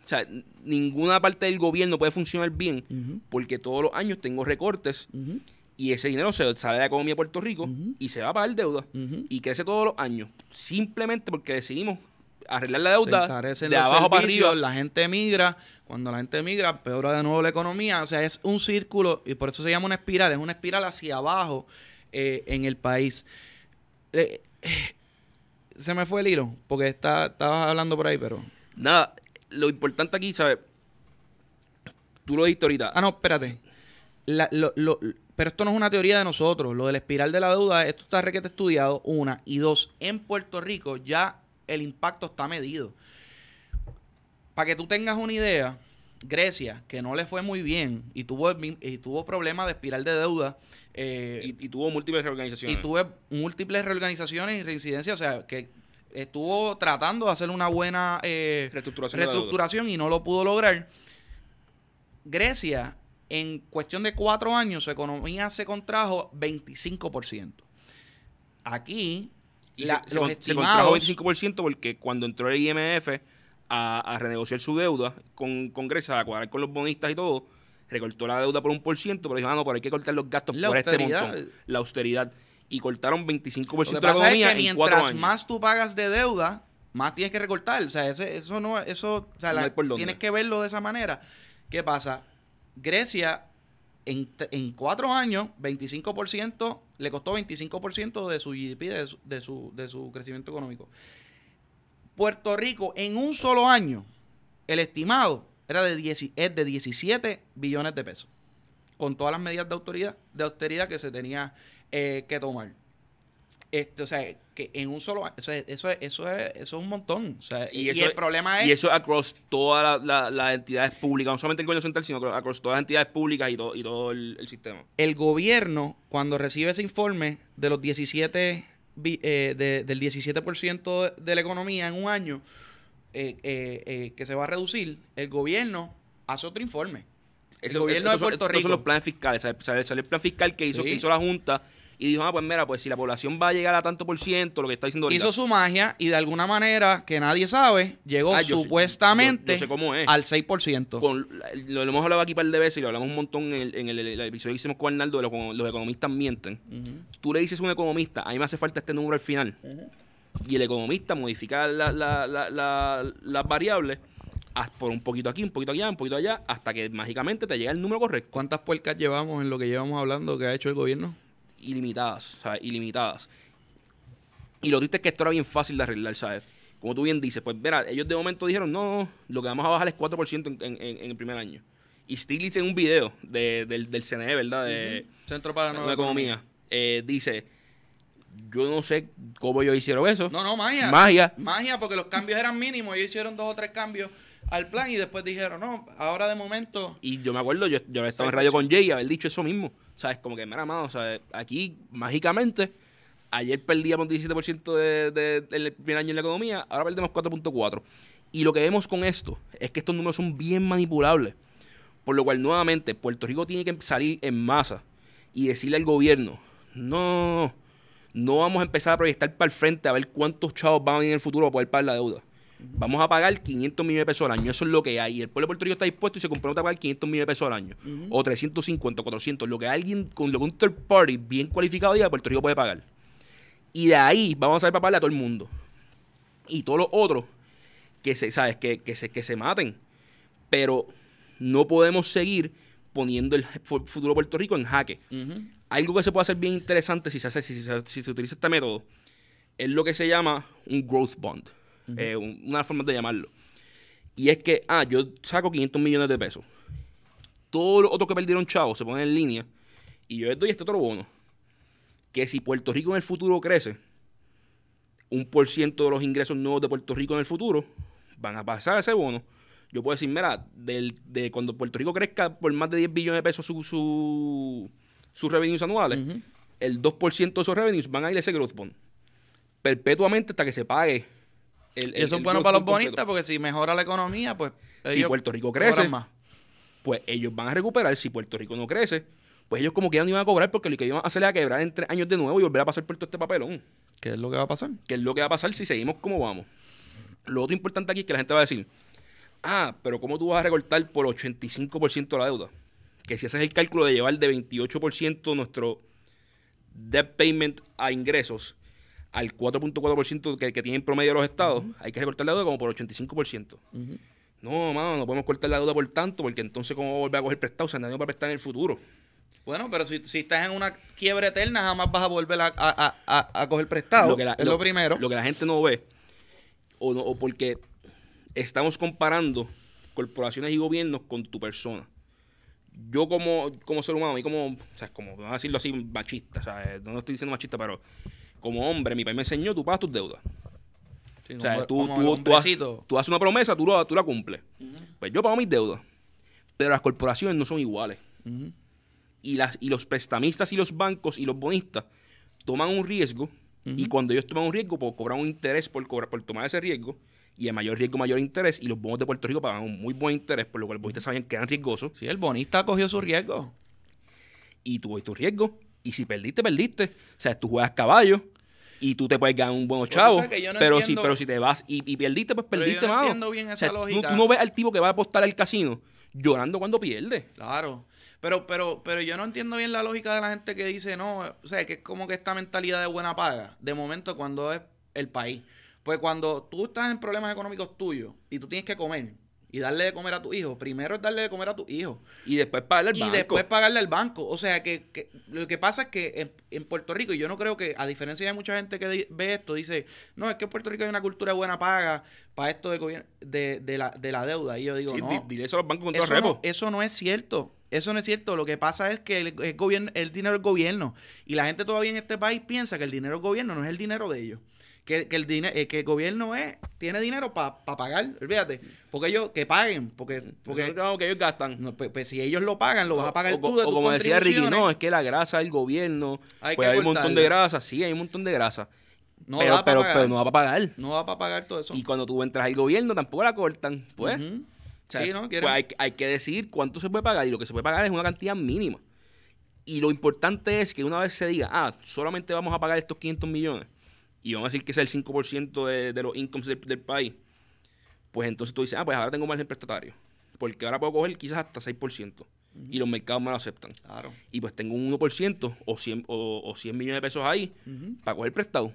o sea, ninguna parte del gobierno puede funcionar bien porque todos los años tengo recortes y ese dinero se sale de la economía de Puerto Rico y se va a pagar deuda y crece todos los años. Simplemente porque decidimos arreglar la deuda de abajo para arriba. La gente migra. cuando la gente migra, peora de nuevo la economía. O sea, es un círculo y por eso se llama una espiral, es una espiral hacia abajo eh, en el país. Eh, eh, se me fue el hilo, porque estabas hablando por ahí, pero. Nada, lo importante aquí, ¿sabes? Tú lo dijiste ahorita. Ah, no, espérate. pero esto no es una teoría de nosotros. Lo del espiral de la deuda, esto está requete estudiado, una. Y dos, en Puerto Rico ya el impacto está medido. Para que tú tengas una idea, Grecia, que no le fue muy bien y tuvo, y tuvo problemas de espiral de deuda. Eh, y, tuvo múltiples reorganizaciones. Y tuve múltiples reorganizaciones y reincidencias, o sea, que estuvo tratando de hacer una buena eh, reestructuración, y no lo pudo lograr. Grecia, en cuestión de cuatro años, su economía se contrajo 25%. Aquí, se, contrajo 25% porque cuando entró el IMF a, renegociar su deuda con, Grecia, a cuadrar con los bonistas y todo, recortó la deuda por un por ciento, pero dijo, ah, no, pero hay que cortar los gastos por este montón. La austeridad y cortaron 25% de la economía en años. más tú pagas de deuda, más tienes que recortar. O sea, eso no, eso, tienes que verlo de esa manera. ¿Qué pasa? Grecia en, cuatro años, 25%, le costó 25% de su GDP, de su, de crecimiento económico. Puerto Rico en un solo año, el estimado era de es de 17 billones de pesos con todas las medidas de autoridad, de austeridad que se tenía eh, que tomar. Este, o sea, que en un solo eso eso es, eso es, un montón. y, el problema es. Y eso across todas las entidades públicas, no solamente el gobierno central, sino across todas las entidades públicas y todo, y todo el, sistema. El gobierno, cuando recibe ese informe de los 17 eh, de, del 17% de la economía en un año eh, que se va a reducir, el gobierno hace otro informe el gobierno de Puerto Rico. son los planes fiscales. Salió, el plan fiscal que hizo, que hizo la Junta y dijo, ah, pues mira, pues si la población va a llegar a tanto por ciento, lo que está diciendo... Hizo su magia y de alguna manera que nadie sabe, llegó ah, supuestamente al 6%. Con, lo, lo, hemos hablado aquí un par de veces y lo hablamos un montón en el, en episodio que hicimos con Arnaldo de los, economistas mienten. Tú le dices a un economista, a mí me hace falta este número al final. Y el economista modifica las variables por un poquito aquí, un poquito allá, un poquito allá, hasta que mágicamente te llega el número correcto. ¿Cuántas puercas llevamos en lo que llevamos hablando que ha hecho el gobierno? Ilimitadas, ¿sabes? ilimitadas. Y lo triste es que esto era bien fácil de arreglar, ¿sabes? Como tú bien dices, pues verá, ellos de momento dijeron, no, no lo que vamos a bajar es 4% en, en, en, el primer año. Y Stiglitz en un video del, CNE, ¿verdad? De, Centro para la Economía, eh, dice, yo no sé cómo ellos hicieron eso. No, no, magia. Magia. Magia, porque los cambios eran mínimos. Ellos hicieron dos o tres cambios al plan y después dijeron, no, ahora de momento. Y yo me acuerdo, yo, yo estaba en radio con Jay y haber dicho eso mismo. ¿Sabes? Como que, me era amado, sea, aquí mágicamente, ayer perdíamos 17% del de, primer año en la economía, ahora perdemos 4.4. Y lo que vemos con esto es que estos números son bien manipulables. Por lo cual, nuevamente, Puerto Rico tiene que salir en masa y decirle al gobierno, no, no, no, no vamos a empezar a proyectar para el frente a ver cuántos chavos van a venir en el futuro para poder pagar la deuda. Vamos a pagar 500 millones de pesos al año. Eso es lo que hay. El pueblo de Puerto Rico está dispuesto y se compromete a pagar 500 millones de pesos al año. O 350, 400. Lo que alguien con lo un third party bien cualificado diga, Puerto Rico puede pagar. Y de ahí vamos a ir pagarle a todo el mundo. Y todos los otros que se, ¿sabes? Que, que, se, maten. Pero no podemos seguir poniendo el futuro de Puerto Rico en jaque. Algo que se puede hacer bien interesante si se, hace, si se utiliza este método es lo que se llama un growth bond. Eh, una forma de llamarlo. Y es que, ah, yo saco 500 millones de pesos. Todos los otros que perdieron chavos se ponen en línea y yo les doy este otro bono. Que si Puerto Rico en el futuro crece, un por ciento de los ingresos nuevos de Puerto Rico en el futuro van a pasar ese bono. Yo puedo decir, mira, de cuando Puerto Rico crezca por más de 10 billones de pesos sus su, revenues anuales, el el 2% de esos revenues van a ir a ese growth bond. Perpetuamente hasta que se pague eso es bueno para los bonistas porque si mejora la economía, pues. Si Puerto Rico crece, más. pues ellos van a recuperar. Si Puerto Rico no crece, pues ellos como quieran iban a cobrar porque lo que iban a hacer es quebrar en tres años de nuevo y volver a pasar por todo este papelón. ¿Qué es lo que va a pasar? ¿Qué es lo que va a pasar si seguimos como vamos? Lo otro importante aquí es que la gente va a decir, ah, pero ¿cómo tú vas a recortar por 85% la deuda? Que si haces el cálculo de llevar de 28% nuestro debt payment a ingresos al 4.4% que, que tienen promedio los estados, hay que recortar la deuda como por 85%. No, no podemos cortar la deuda por tanto, porque entonces, ¿cómo volver a coger prestado? O sea, nadie va a prestar en el futuro. Bueno, pero si, estás en una quiebra eterna, jamás vas a volver a, coger prestado. Lo es lo, primero. Lo que la gente no ve, o, o porque estamos comparando corporaciones y gobiernos con tu persona yo como, como ser humano, y como, o sea, como, vamos a decirlo así, machista, o sea, eh, no estoy diciendo machista, pero como hombre, mi país me enseñó, tú pagas tus deudas. o sea, tú, tú, tú, haces una promesa, tú, lo, tú la cumples. Pues yo pago mis deudas. Pero las corporaciones no son iguales. y, las, y los prestamistas y los bancos y los bonistas toman un riesgo. Y cuando ellos toman un riesgo, pues, cobran un interés por, cobrar, por tomar ese riesgo. Y el mayor riesgo, mayor interés. Y los bonos de Puerto Rico pagan un muy buen interés, por lo cual los bonistas sabían que eran riesgosos. Sí, el bonista cogió su riesgo. Y tú tu riesgo y si perdiste, perdiste. O sea, tú juegas caballo y tú te puedes ganar un buen chavo. Pero, si, pero si te vas y, perdiste, pues perdiste, pero no entiendo bien esa lógica. Tú, no ves al tipo que va a apostar al casino llorando cuando pierde. Claro. Pero, pero, pero yo no entiendo bien la lógica de la gente que dice, no, o sea, que es como que esta mentalidad de buena paga, de momento cuando es el país. Pues cuando tú estás en problemas económicos tuyos y tú tienes que comer, y darle de comer a tu hijo. Primero es darle de comer a tu hijo. Y después pagarle al banco. Y después pagarle al banco. O sea, que, lo que pasa es que en, Puerto Rico, y yo no creo que, a diferencia de mucha gente que ve esto, dice, no, es que en Puerto Rico hay una cultura buena paga para esto de, la, de la, deuda. Y yo digo, sí, no. eso a los bancos con todo eso no es cierto. Eso no es cierto. Lo que pasa es que el, el dinero es gobierno. Y la gente todavía en este país piensa que el dinero es gobierno, no es el dinero de ellos que, el, dinero eh, que el gobierno es, eh, tiene dinero para pagar, olvídate. Porque ellos, que paguen, porque... porque que ellos gastan. Pues, pues, si ellos lo pagan, lo vas a pagar tú de O como decía Ricky, no, es que la grasa del gobierno, hay pues hay un montón de grasa, sí, hay un montón de grasa. pero, no va a pagar. No va para pagar todo eso. Y cuando tú entras al gobierno tampoco la cortan, pues. pues hay, hay, que decir cuánto se puede pagar y lo que se puede pagar es una cantidad mínima. Y lo importante es que una vez se diga, ah, solamente vamos a pagar estos 500 millones, y vamos a decir que es el 5% de, los incomes del, país, pues entonces tú dices, ah, pues ahora tengo margen prestatario, porque ahora puedo coger quizás hasta 6%, y los mercados me lo aceptan. Claro. Y pues tengo un 1% o 100, o, 100 millones de pesos ahí para coger prestado.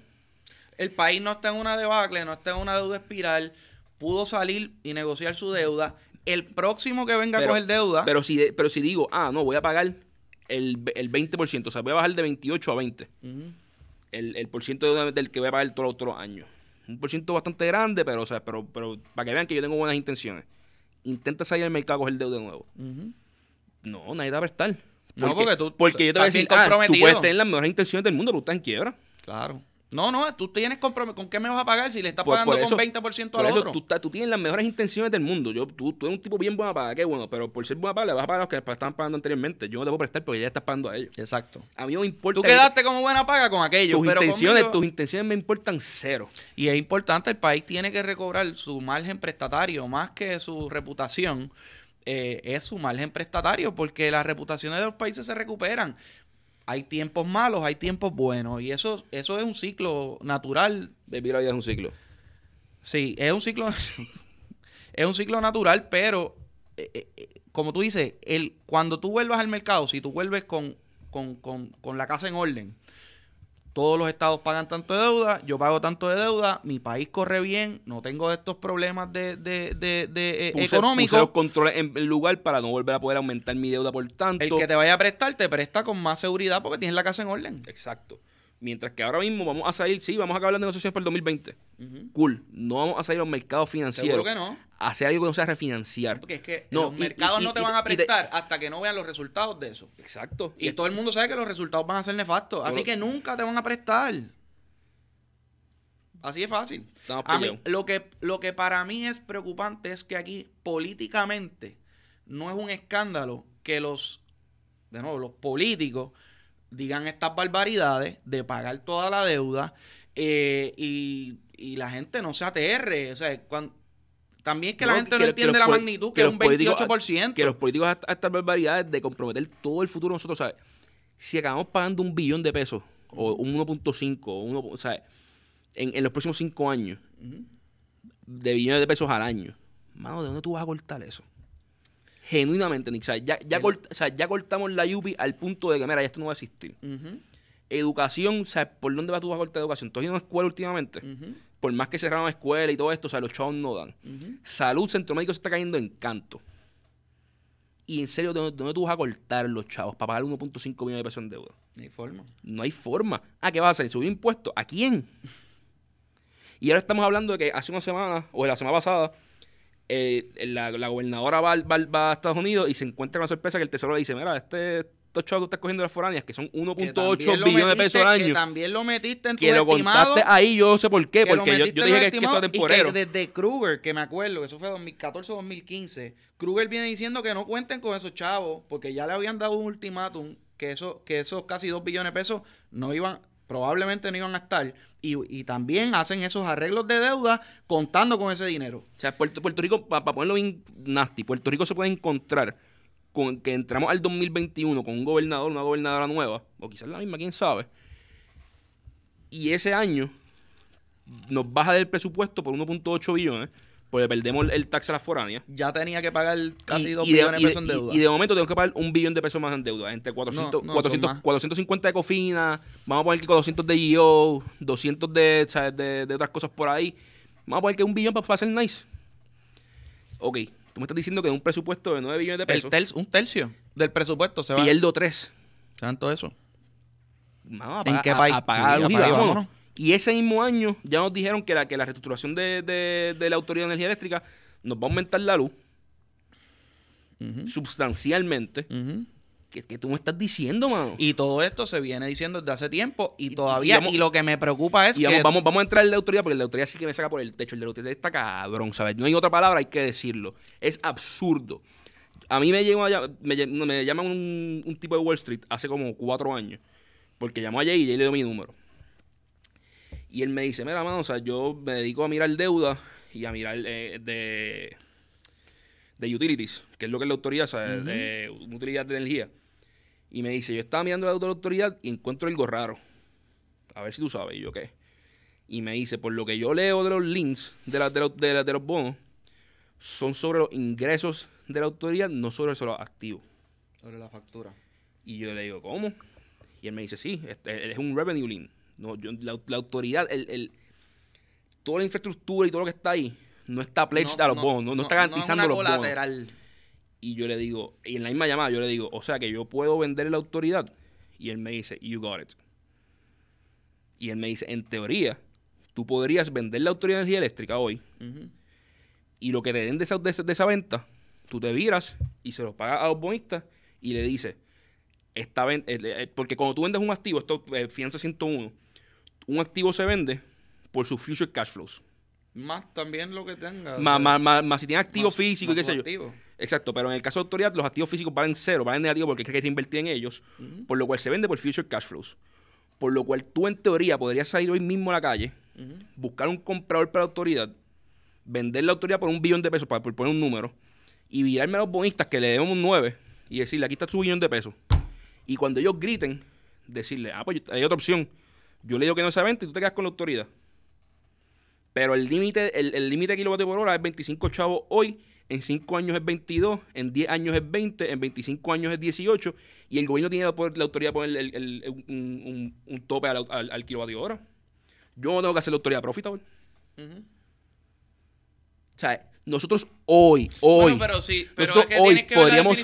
El país no está en una debacle, no está en una deuda espiral, pudo salir y negociar su deuda. El próximo que venga a coger deuda... Pero si, pero si digo, ah, no, voy a pagar el, 20%, o sea, voy a bajar de 28 a 20 el, el por ciento del que voy a pagar todos los, otros años. Un por bastante grande, pero, o sea, pero, pero para que vean que yo tengo buenas intenciones. Intenta salir al mercado a coger deuda de nuevo. No, nadie te va a prestar. no, porque tú. Porque yo te voy a decir, ah, tú puedes tener las mejores intenciones del mundo, pero tú estás en quiebra. Claro. No, no, tú tienes compromiso. ¿Con qué me vas a pagar si le estás pues, pagando con 20% al Tú, tienes las mejores intenciones del mundo. Yo, tú, tú eres un tipo bien buena paga, qué bueno, pero por ser buena paga le vas a pagar a los que estaban pagando anteriormente. Yo no te puedo prestar porque ya estás pagando a ellos. Exacto. A mí no me importa. Tú quedaste como buena paga con aquellos. Tus, intenciones, tus intenciones me importan cero. Y es importante, el país tiene que recobrar su margen prestatario más que su reputación. Eh, es su margen prestatario porque las reputaciones de los países se recuperan hay tiempos malos, hay tiempos buenos. Y eso, eso es un ciclo natural. de la vida es un ciclo. Sí, es un ciclo. [LAUGHS] es un ciclo natural, pero eh, eh, como tú dices, el, cuando tú vuelvas al mercado, si tú vuelves con, con, con, con la casa en orden, todos los estados pagan tanto de deuda, yo pago tanto de deuda, mi país corre bien, no tengo estos problemas de, de, de, de eh, económicos. los controles en lugar para no volver a poder aumentar mi deuda por tanto. El que te vaya a prestar, te presta con más seguridad porque tienes la casa en orden. Exacto. Mientras que ahora mismo vamos a salir, sí, vamos a acabar las negociaciones para el 2020. Cool. No vamos a salir a los mercados financieros. Seguro que no. hacer algo que no sea refinanciar. Porque es que no, los mercados no te van a prestar hasta que no vean los resultados de eso. Exacto. Y, todo el mundo sabe que los resultados van a ser nefastos. así que nunca te van a prestar. Así es fácil. lo, que, lo que para mí es preocupante es que aquí políticamente no es un escándalo que los, de nuevo, los políticos digan estas barbaridades de pagar toda la deuda eh, y, la gente no se aterre. O también es que la gente no entiende la magnitud, que, es un 28%. Que los políticos a estas barbaridades de comprometer todo el futuro nosotros, ¿sabes? Si acabamos pagando un billón de pesos, o un 1.5, o, o sea, en, en, los próximos cinco años, de billones de pesos al año, mano, ¿de dónde tú vas a cortar eso? Genuinamente, Nick. O sea, ya, ya, ya cortamos la Yupi al punto de que, mira, ya esto no va a existir. Educación, o sea, ¿por dónde vas tú a cortar educación? ¿Tú has una escuela últimamente? Por más que cerraron escuela y todo esto, o sea, los chavos no dan. Salud, centro médico se está cayendo en canto. Y en serio, ¿de dónde, tú vas a cortar los chavos para pagar 1.5 millones de pesos en deuda? No hay forma. No hay forma. ¿A ah, ¿qué vas a hacer? ¿Subir impuestos? ¿A quién? [LAUGHS] y ahora estamos hablando de que hace una semana, o la semana pasada, eh, la, gobernadora va, a Estados Unidos y se encuentra con la sorpresa que el tesoro le dice, mira, este estos chavos que está cogiendo de las foráneas, que son 1.8 billones de pesos al año. también lo metiste en tu Que lo contaste ahí, yo no sé por qué, porque yo, dije que, es que esto temporero. desde Kruger, que me acuerdo, que eso fue 2014 o 2015, Kruger viene diciendo que no cuenten con esos chavos, porque ya le habían dado un ultimátum que, eso, que esos casi 2 billones de pesos no iban probablemente no iban a estar. Y, también hacen esos arreglos de deuda contando con ese dinero. O sea, Puerto, Rico, para ponerlo bien nasty, Puerto Rico se puede encontrar con que entramos al 2021 con un gobernador, una gobernadora nueva, o quizás la misma, quién sabe. Y ese año nos baja del presupuesto por 1.8 billones porque perdemos el tax a la foránea. Ya tenía que pagar casi dos 2 y de, pesos en deuda. Y, de momento tengo que pagar un billón de pesos más en deuda. Entre 400, 400 450 de cofina, vamos a poner que 200 de IO, 200 de, de, otras cosas por ahí. Vamos a poner que un billón para hacer nice. Ok, tú me estás diciendo que de un presupuesto de 9 billones de pesos. un tercio del presupuesto se va. Pierdo 3. tanto eso? Vamos a, ¿En qué país? A, y ese mismo año ya nos dijeron que la, que la reestructuración de, la Autoridad de Energía Eléctrica nos va a aumentar la luz sustancialmente substancialmente. ¿Qué, tú me estás diciendo, mano? Y todo esto se viene diciendo desde hace tiempo y, todavía. Y, lo que me preocupa es vamos, que. Vamos, a entrar en la autoridad porque la autoridad sí que me saca por el techo. El de la autoridad está cabrón, ¿sabes? No hay otra palabra, hay que decirlo. Es absurdo. A mí me, llaman me, un, tipo de Wall Street hace como cuatro años porque llamó a Jay y Jay le dio mi número. Y él me dice, mira, mano, o sea, yo me dedico a mirar deuda y a mirar eh, de, de utilities, que es lo que es la autoridad, o sea, de, utilidad de energía. Y me dice, yo estaba mirando la autoridad y encuentro algo raro. A ver si tú sabes, y yo qué. Y me dice, por lo que yo leo de los links de, de, los bonos, son sobre los ingresos de la autoridad, no sobre los activos. Sobre la factura. Y yo le digo, ¿cómo? Y él me dice, sí, este, es un revenue link no, yo, la, autoridad, el, toda la infraestructura y todo lo que está ahí no está pledged a los bonos, no, está garantizando los bonos. Y yo le digo, y en la misma llamada yo le digo, o sea que yo puedo vender la autoridad. Y él me dice, you got it. Y él me dice, en teoría, tú podrías vender la autoridad de energía eléctrica hoy. Y lo que te den de esa, venta, tú te viras y se lo pagas a los bonistas y le dices, esta eh, eh, porque cuando tú vendes un activo, esto, es eh, fianza 101, un activo se vende por sus future cash flows. Más también lo que tenga. Más, más, más, si tiene activo físico y qué sé yo. Exacto, pero en el caso de autoridad, los activos físicos valen cero, valen negativo porque hay que invertir en ellos, por lo cual se vende por future cash flows. Por lo cual tú, en teoría, podrías salir hoy mismo a la calle, buscar un comprador para la autoridad, vender la autoridad por un billón de pesos, para, por poner un número, y virarme a los bonistas que le demos un 9 y decirle, aquí está su billón de pesos. Y cuando ellos griten, decirle, ah, pues hay otra opción yo le digo que no es a 20 y tú te quedas con la autoridad. Pero el límite el, límite de kilovatios por hora es 25 chavos hoy, en 5 años es 22, en 10 años es 20, en 25 años es 18 y el gobierno tiene la, autoridad de poner un, tope al, al, kilovatio hora. Yo no tengo que hacer la autoridad profitable. O sea, nosotros hoy, hoy, nosotros hoy podríamos,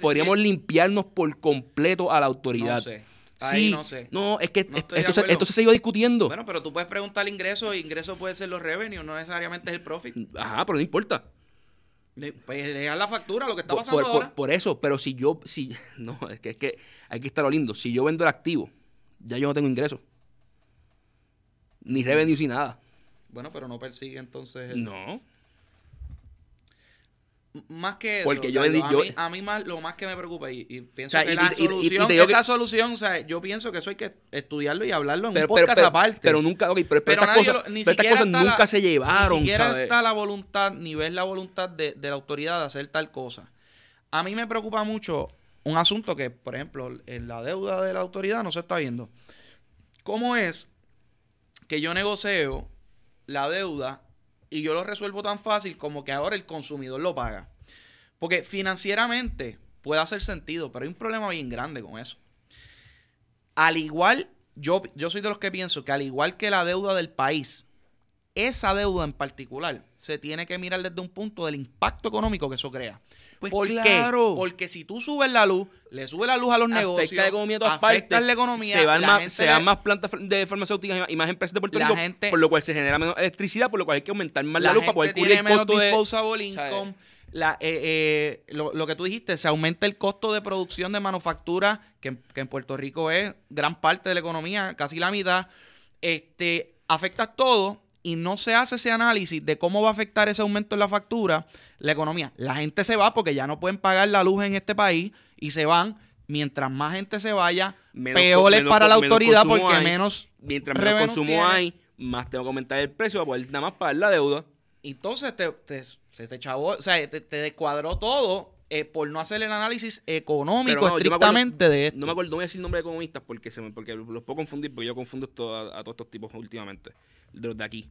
podríamos limpiarnos por completo a la autoridad. No sé. Ahí no sé. No, es que esto, se, siguió discutiendo. Bueno, pero tú puedes preguntar el ingreso, ingreso puede ser los revenues, no necesariamente es el profit. Ajá, pero no importa. Le, pues dejar la factura, lo que está pasando por, ahora. Por, eso, pero si yo, si, [LAUGHS] no, es que, es que hay que estarlo lindo. Si yo vendo el activo, ya yo no tengo ingreso. Ni revenue, ni nada. Bueno, pero no persigue entonces el... No más que eso, Porque yo, a, mí, lo más que me preocupa, y, pienso que y, la solución, esa solución, o sea, yo pienso que eso hay que estudiarlo y hablarlo en pero, un podcast aparte. Pero nunca, pero, estas cosas, nunca se llevaron. Ni siquiera está la voluntad, ni ves la voluntad de, de, la autoridad de hacer tal cosa. A mí me preocupa mucho un asunto que, por ejemplo, en la deuda de la autoridad no se está viendo. ¿Cómo es que yo negocio la deuda y yo lo resuelvo tan fácil como que ahora el consumidor lo paga. Porque financieramente puede hacer sentido, pero hay un problema bien grande con eso. Al igual, yo, yo soy de los que pienso que al igual que la deuda del país, esa deuda en particular se tiene que mirar desde un punto del impacto económico que eso crea. Pues ¿Por Qué? Porque si tú subes la luz, le subes la luz a los afecta negocios, la economía todas afecta la economía, se van, más, se más plantas de farmacéuticas y más empresas de Puerto Rico, por lo cual se genera menos electricidad, por lo cual hay que aumentar más la, luz para poder cubrir el costo disposable lo, que tú dijiste, se aumenta el costo de producción de manufactura, que, en Puerto Rico es gran parte de la economía, casi la mitad. Este, afecta todo, y no se hace ese análisis de cómo va a afectar ese aumento en la factura la economía. La gente se va porque ya no pueden pagar la luz en este país y se van. Mientras más gente se vaya, menos, peor es para la autoridad porque menos. Mientras menos consumo hay, más tengo que aumentar el precio para poder nada más pagar la deuda. Entonces te, te se te o sea, te, descuadró todo eh, por no hacer el análisis económico estrictamente de esto. No me acuerdo, no voy a decir nombre de economistas porque, se porque los puedo confundir, porque yo confundo a, todos estos tipos últimamente de los de aquí.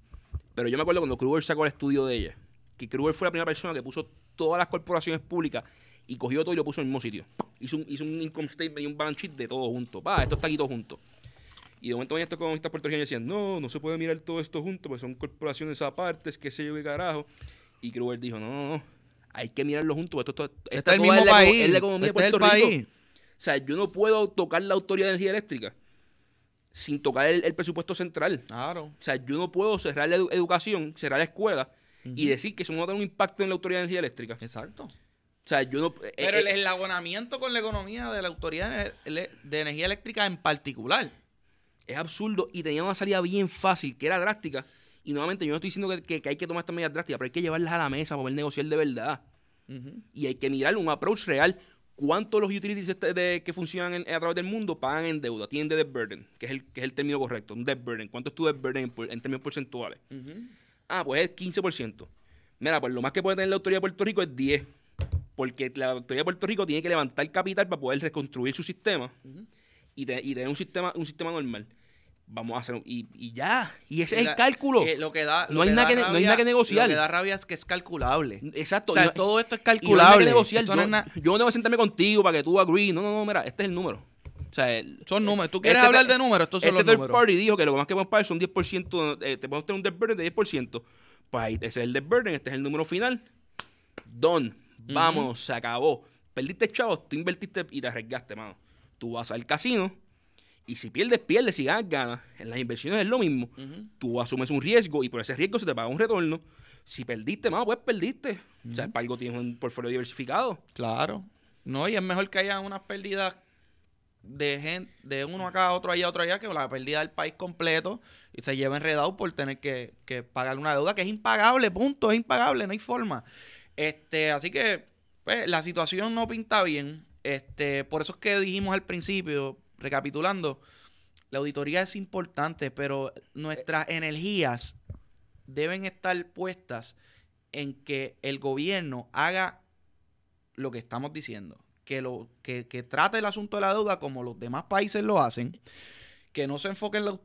Pero yo me acuerdo cuando Kruger sacó el estudio de ella, que Kruger fue la primera persona que puso todas las corporaciones públicas y cogió todo y lo puso en el mismo sitio. Hizo un, hizo un income statement y un balance sheet de todo junto. Va, esto está aquí todo junto. Y de momento estos economistas y decían, no, no se puede mirar todo esto junto, porque son corporaciones aparte, es que se yo, qué carajo. Y Kruger dijo, no, no, no, hay que mirarlo junto. porque esto, está este es el mismo país. Este es economía Puerto Rico. O sea, yo no puedo tocar la autoridad de energía eléctrica sin tocar el, presupuesto central. Claro. O sea, yo no puedo cerrar la educación, cerrar la escuela y decir que eso no va a tener un impacto en la autoridad de energía eléctrica. Exacto. O sea, yo no. Eh, pero eh, el eh, eslabonamiento con la economía de la autoridad de energía eléctrica en particular. Es absurdo y tenía una salida bien fácil, que era drástica. Y nuevamente, yo no estoy diciendo que, hay que tomar estas medidas drásticas, pero hay que llevarlas a la mesa para poder negociar de verdad. Y hay que mirar un approach real. ¿Cuánto los utilities este que funcionan a través del mundo pagan en deuda? Tienen de debt burden, que es el, que es el término correcto, un debt burden. ¿Cuánto es tu debt burden en, términos porcentuales? Ah, pues es 15%. Mira, pues lo más que puede tener la autoridad de Puerto Rico es 10, porque la autoridad de Puerto Rico tiene que levantar capital para poder reconstruir su sistema y, y, tener un sistema, un sistema normal vamos a hacer y, y ya y ese es el cálculo no hay nada que negociar lo que da rabia es que es calculable exacto o sea, todo esto es calculable no hay que yo, no, debo sentarme contigo para que tú agree no no no mira este es el número o sea, son números. Tú este quieres hablar de números, el son este party dijo que lo más que vamos a pagar son 10%, eh, te podemos tener un debt burden de 10%. Pues ahí, ese es el debt burden, este es el número final. Don, vamos, se acabó. Perdiste chavos, tú invertiste y te arriesgaste, mano. Tú vas al casino, y si pierdes, pierdes, si ganas, ganas. En las inversiones es lo mismo. Tú asumes un riesgo y por ese riesgo se te paga un retorno. Si perdiste, más, pues perdiste. O sea, para algo tiene un portfolio diversificado. Claro. No, y es mejor que haya unas pérdidas de gente, de uno acá, otro allá, otro allá, que la pérdida del país completo y se lleva enredado por tener que, pagar una deuda que es impagable, punto, es impagable, no hay forma. Este, así que pues, la situación no pinta bien. Este, por eso es que dijimos al principio, recapitulando, la auditoría es importante, pero nuestras energías deben estar puestas en que el gobierno haga lo que estamos diciendo, que, lo, que, trate el asunto de la deuda como los demás países lo hacen, que no se enfoque en la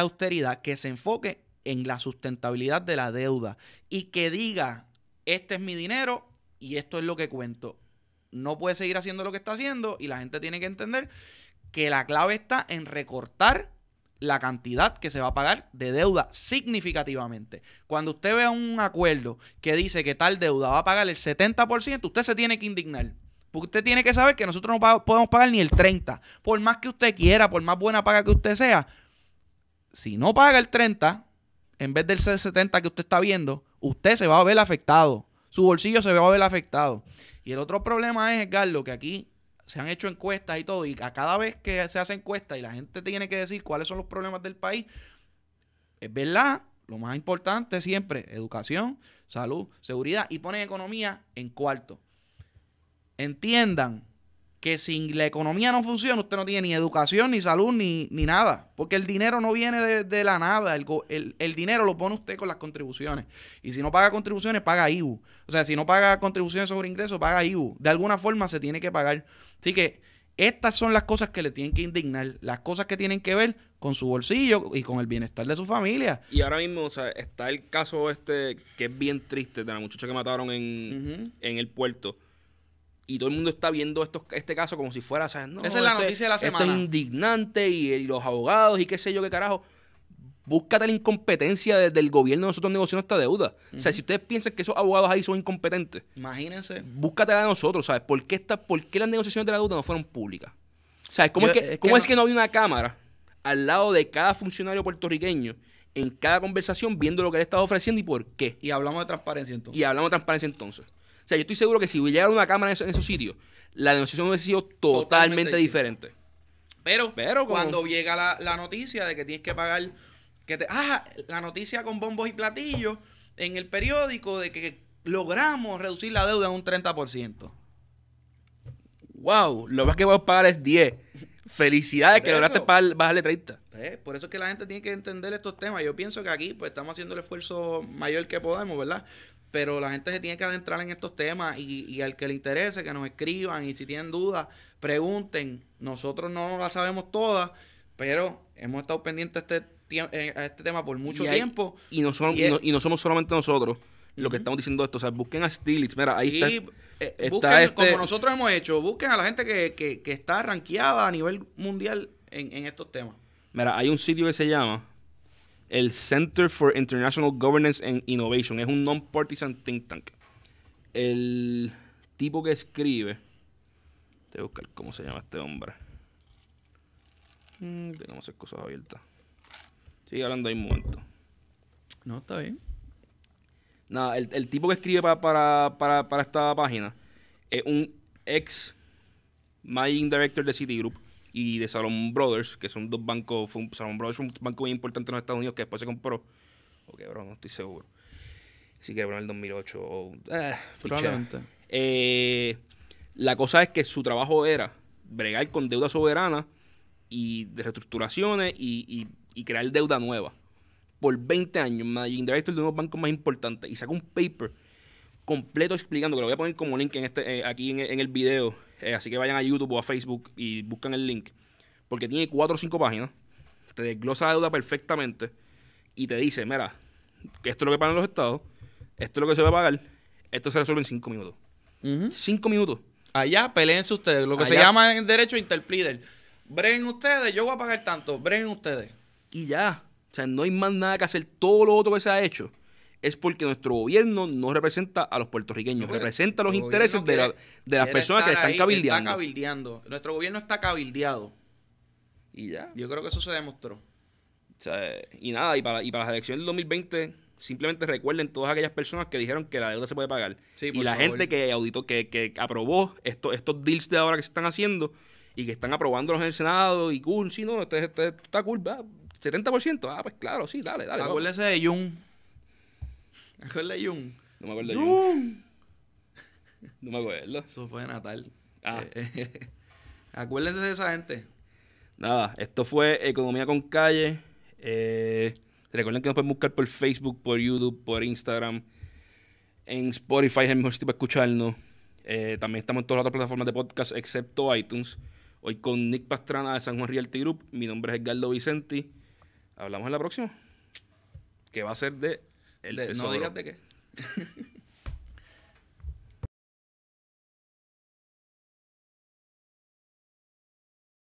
austeridad, que se enfoque en la sustentabilidad de la deuda y que diga, este es mi dinero y esto es lo que cuento. No puede seguir haciendo lo que está haciendo y la gente tiene que entender que la clave está en recortar la cantidad que se va a pagar de deuda significativamente. Cuando usted vea un acuerdo que dice que tal deuda va a pagar el 70%, usted se tiene que indignar. Porque usted tiene que saber que nosotros no podemos pagar ni el 30%. Por más que usted quiera, por más buena paga que usted sea, si no paga el 30%, en vez del 70% que usted está viendo, usted se va a ver afectado. Su bolsillo se va a ver afectado. Y el otro problema es, Carlos, que aquí se han hecho encuestas y todo, y a cada vez que se hace encuesta y la gente tiene que decir cuáles son los problemas del país, es verdad, lo más importante siempre, educación, salud, seguridad, y ponen economía en cuarto. Entiendan que si la economía no funciona, usted no tiene ni educación, ni salud, ni, nada. Porque el dinero no viene de, la nada. El, dinero lo pone usted con las contribuciones. Y si no paga contribuciones, paga IBU. O sea, si no paga contribuciones sobre ingresos, paga IBU. De alguna forma se tiene que pagar. Así que estas son las cosas que le tienen que indignar. Las cosas que tienen que ver con su bolsillo y con el bienestar de su familia. Y ahora mismo, o sea, está el caso este que es bien triste de la muchacha que mataron en, en el puerto y todo el mundo está viendo esto, este caso como si fuera, o sea, no, Esa es la este noticia de la semana. Esto es indignante y, los abogados y qué sé yo qué carajo. Búscate la incompetencia desde del gobierno de nosotros negociando esta deuda. O sea, si ustedes piensan que esos abogados ahí son incompetentes, imagínense. Búscate la de nosotros, ¿sabes? ¿Por qué, ¿Por qué las negociaciones de la deuda no fueron públicas? ¿Sabes? ¿Cómo, es, que, cómo es que no hay una cámara al lado de cada funcionario puertorriqueño en cada conversación viendo lo que él estaba ofreciendo y por qué? Y hablamos de transparencia entonces. Y hablamos de transparencia entonces sea, yo estoy seguro que si hubiera una cámara en, esos sitios, la denunciación hubiese sido totalmente, diferente. Pero, cuando llega la, noticia de que tienes que pagar, que te, ah, la noticia con bombos y platillos en el periódico de que logramos reducir la deuda a un 30%. Wow, lo más que a pagar es 10. Felicidades que lograste bajarle 30. Eh, por eso es que la gente tiene que entender estos temas. Yo pienso que aquí pues estamos haciendo el esfuerzo mayor que podemos, ¿verdad? pero la gente se tiene que adentrar en estos temas y, al que le interese, que nos escriban y si tienen dudas, pregunten. Nosotros no la sabemos todas, pero hemos estado pendientes a este, eh, este tema por mucho tiempo. Y no, son, y, no, somos solamente nosotros los lo que estamos diciendo esto. O sea, busquen a Stilix, Mira, ahí está. Este, eh, como este nosotros hemos hecho, busquen a la gente que, que, está rankeada a nivel mundial en estos temas. Mira, hay un sitio que se llama el Center for International Governance and Innovation. Es un non-partisan think tank. El tipo que escribe. Te voy buscar cómo se llama este hombre. Mm, tenemos cosas abiertas. Sigue hablando ahí un momento. No, está bien. Nada, el, tipo que escribe para, esta página es un ex managing director de Citigroup y de Salomon Brothers, que son dos bancos, fue Brothers fue un banco muy importante en los Estados Unidos que después se compró. Ok, bro, no estoy seguro. Si quebró en el 2008 o... Eh, eh, la cosa es que su trabajo era bregar con deuda soberana y de reestructuraciones y, crear deuda nueva. Por 20 años, Managing Director es uno de los bancos más importantes y saca un paper completo explicando, que lo voy a poner como link en este, eh, aquí en, en el video, eh, así que vayan a YouTube o a Facebook y buscan el link. Porque tiene cuatro o cinco páginas. Te desglosa la deuda perfectamente. Y te dice, mira, esto es lo que pagan los estados. Esto es lo que se va a pagar. Esto se resuelve en cinco minutos. Cinco minutos. Allá peleense ustedes. Lo que se llama en derecho interpleader. Bren ustedes, yo voy a pagar tanto. Bren ustedes. Y ya. O sea, no hay más nada que hacer. Todo lo otro que se ha hecho es porque nuestro gobierno no representa a los puertorriqueños, representa los intereses de, las personas que están cabildeando. Está cabildeando. Nuestro gobierno está cabildeado. Y ya. Yo creo que eso se demostró. y nada, y para, y para las elecciones del 2020, simplemente recuerden todas aquellas personas que dijeron que la deuda se puede pagar. y la gente que auditó, que, aprobó esto, estos deals de ahora que se están haciendo y que están aprobándolos en el Senado y cool, si no, este, este, está cool, 70%, ah, pues claro, sí, dale, dale. Acuérdese de Jun... ¿Me de No me acuerdo de Jun. [LAUGHS] No me acuerdo. Eso fue de Natal. Ah. Eh, eh, [LAUGHS] acuérdense de esa gente. Nada, esto fue Economía con Calle. Eh, recuerden que nos pueden buscar por Facebook, por YouTube, por Instagram. En Spotify es el mejor sitio para escucharnos. también estamos en todas las otras plataformas de podcast, excepto iTunes. Hoy con Nick Pastrana de San Juan Realty Group. Mi nombre es Edgardo Vicenti. Hablamos en la próxima. Que va a ser de no digas de qué. [LAUGHS]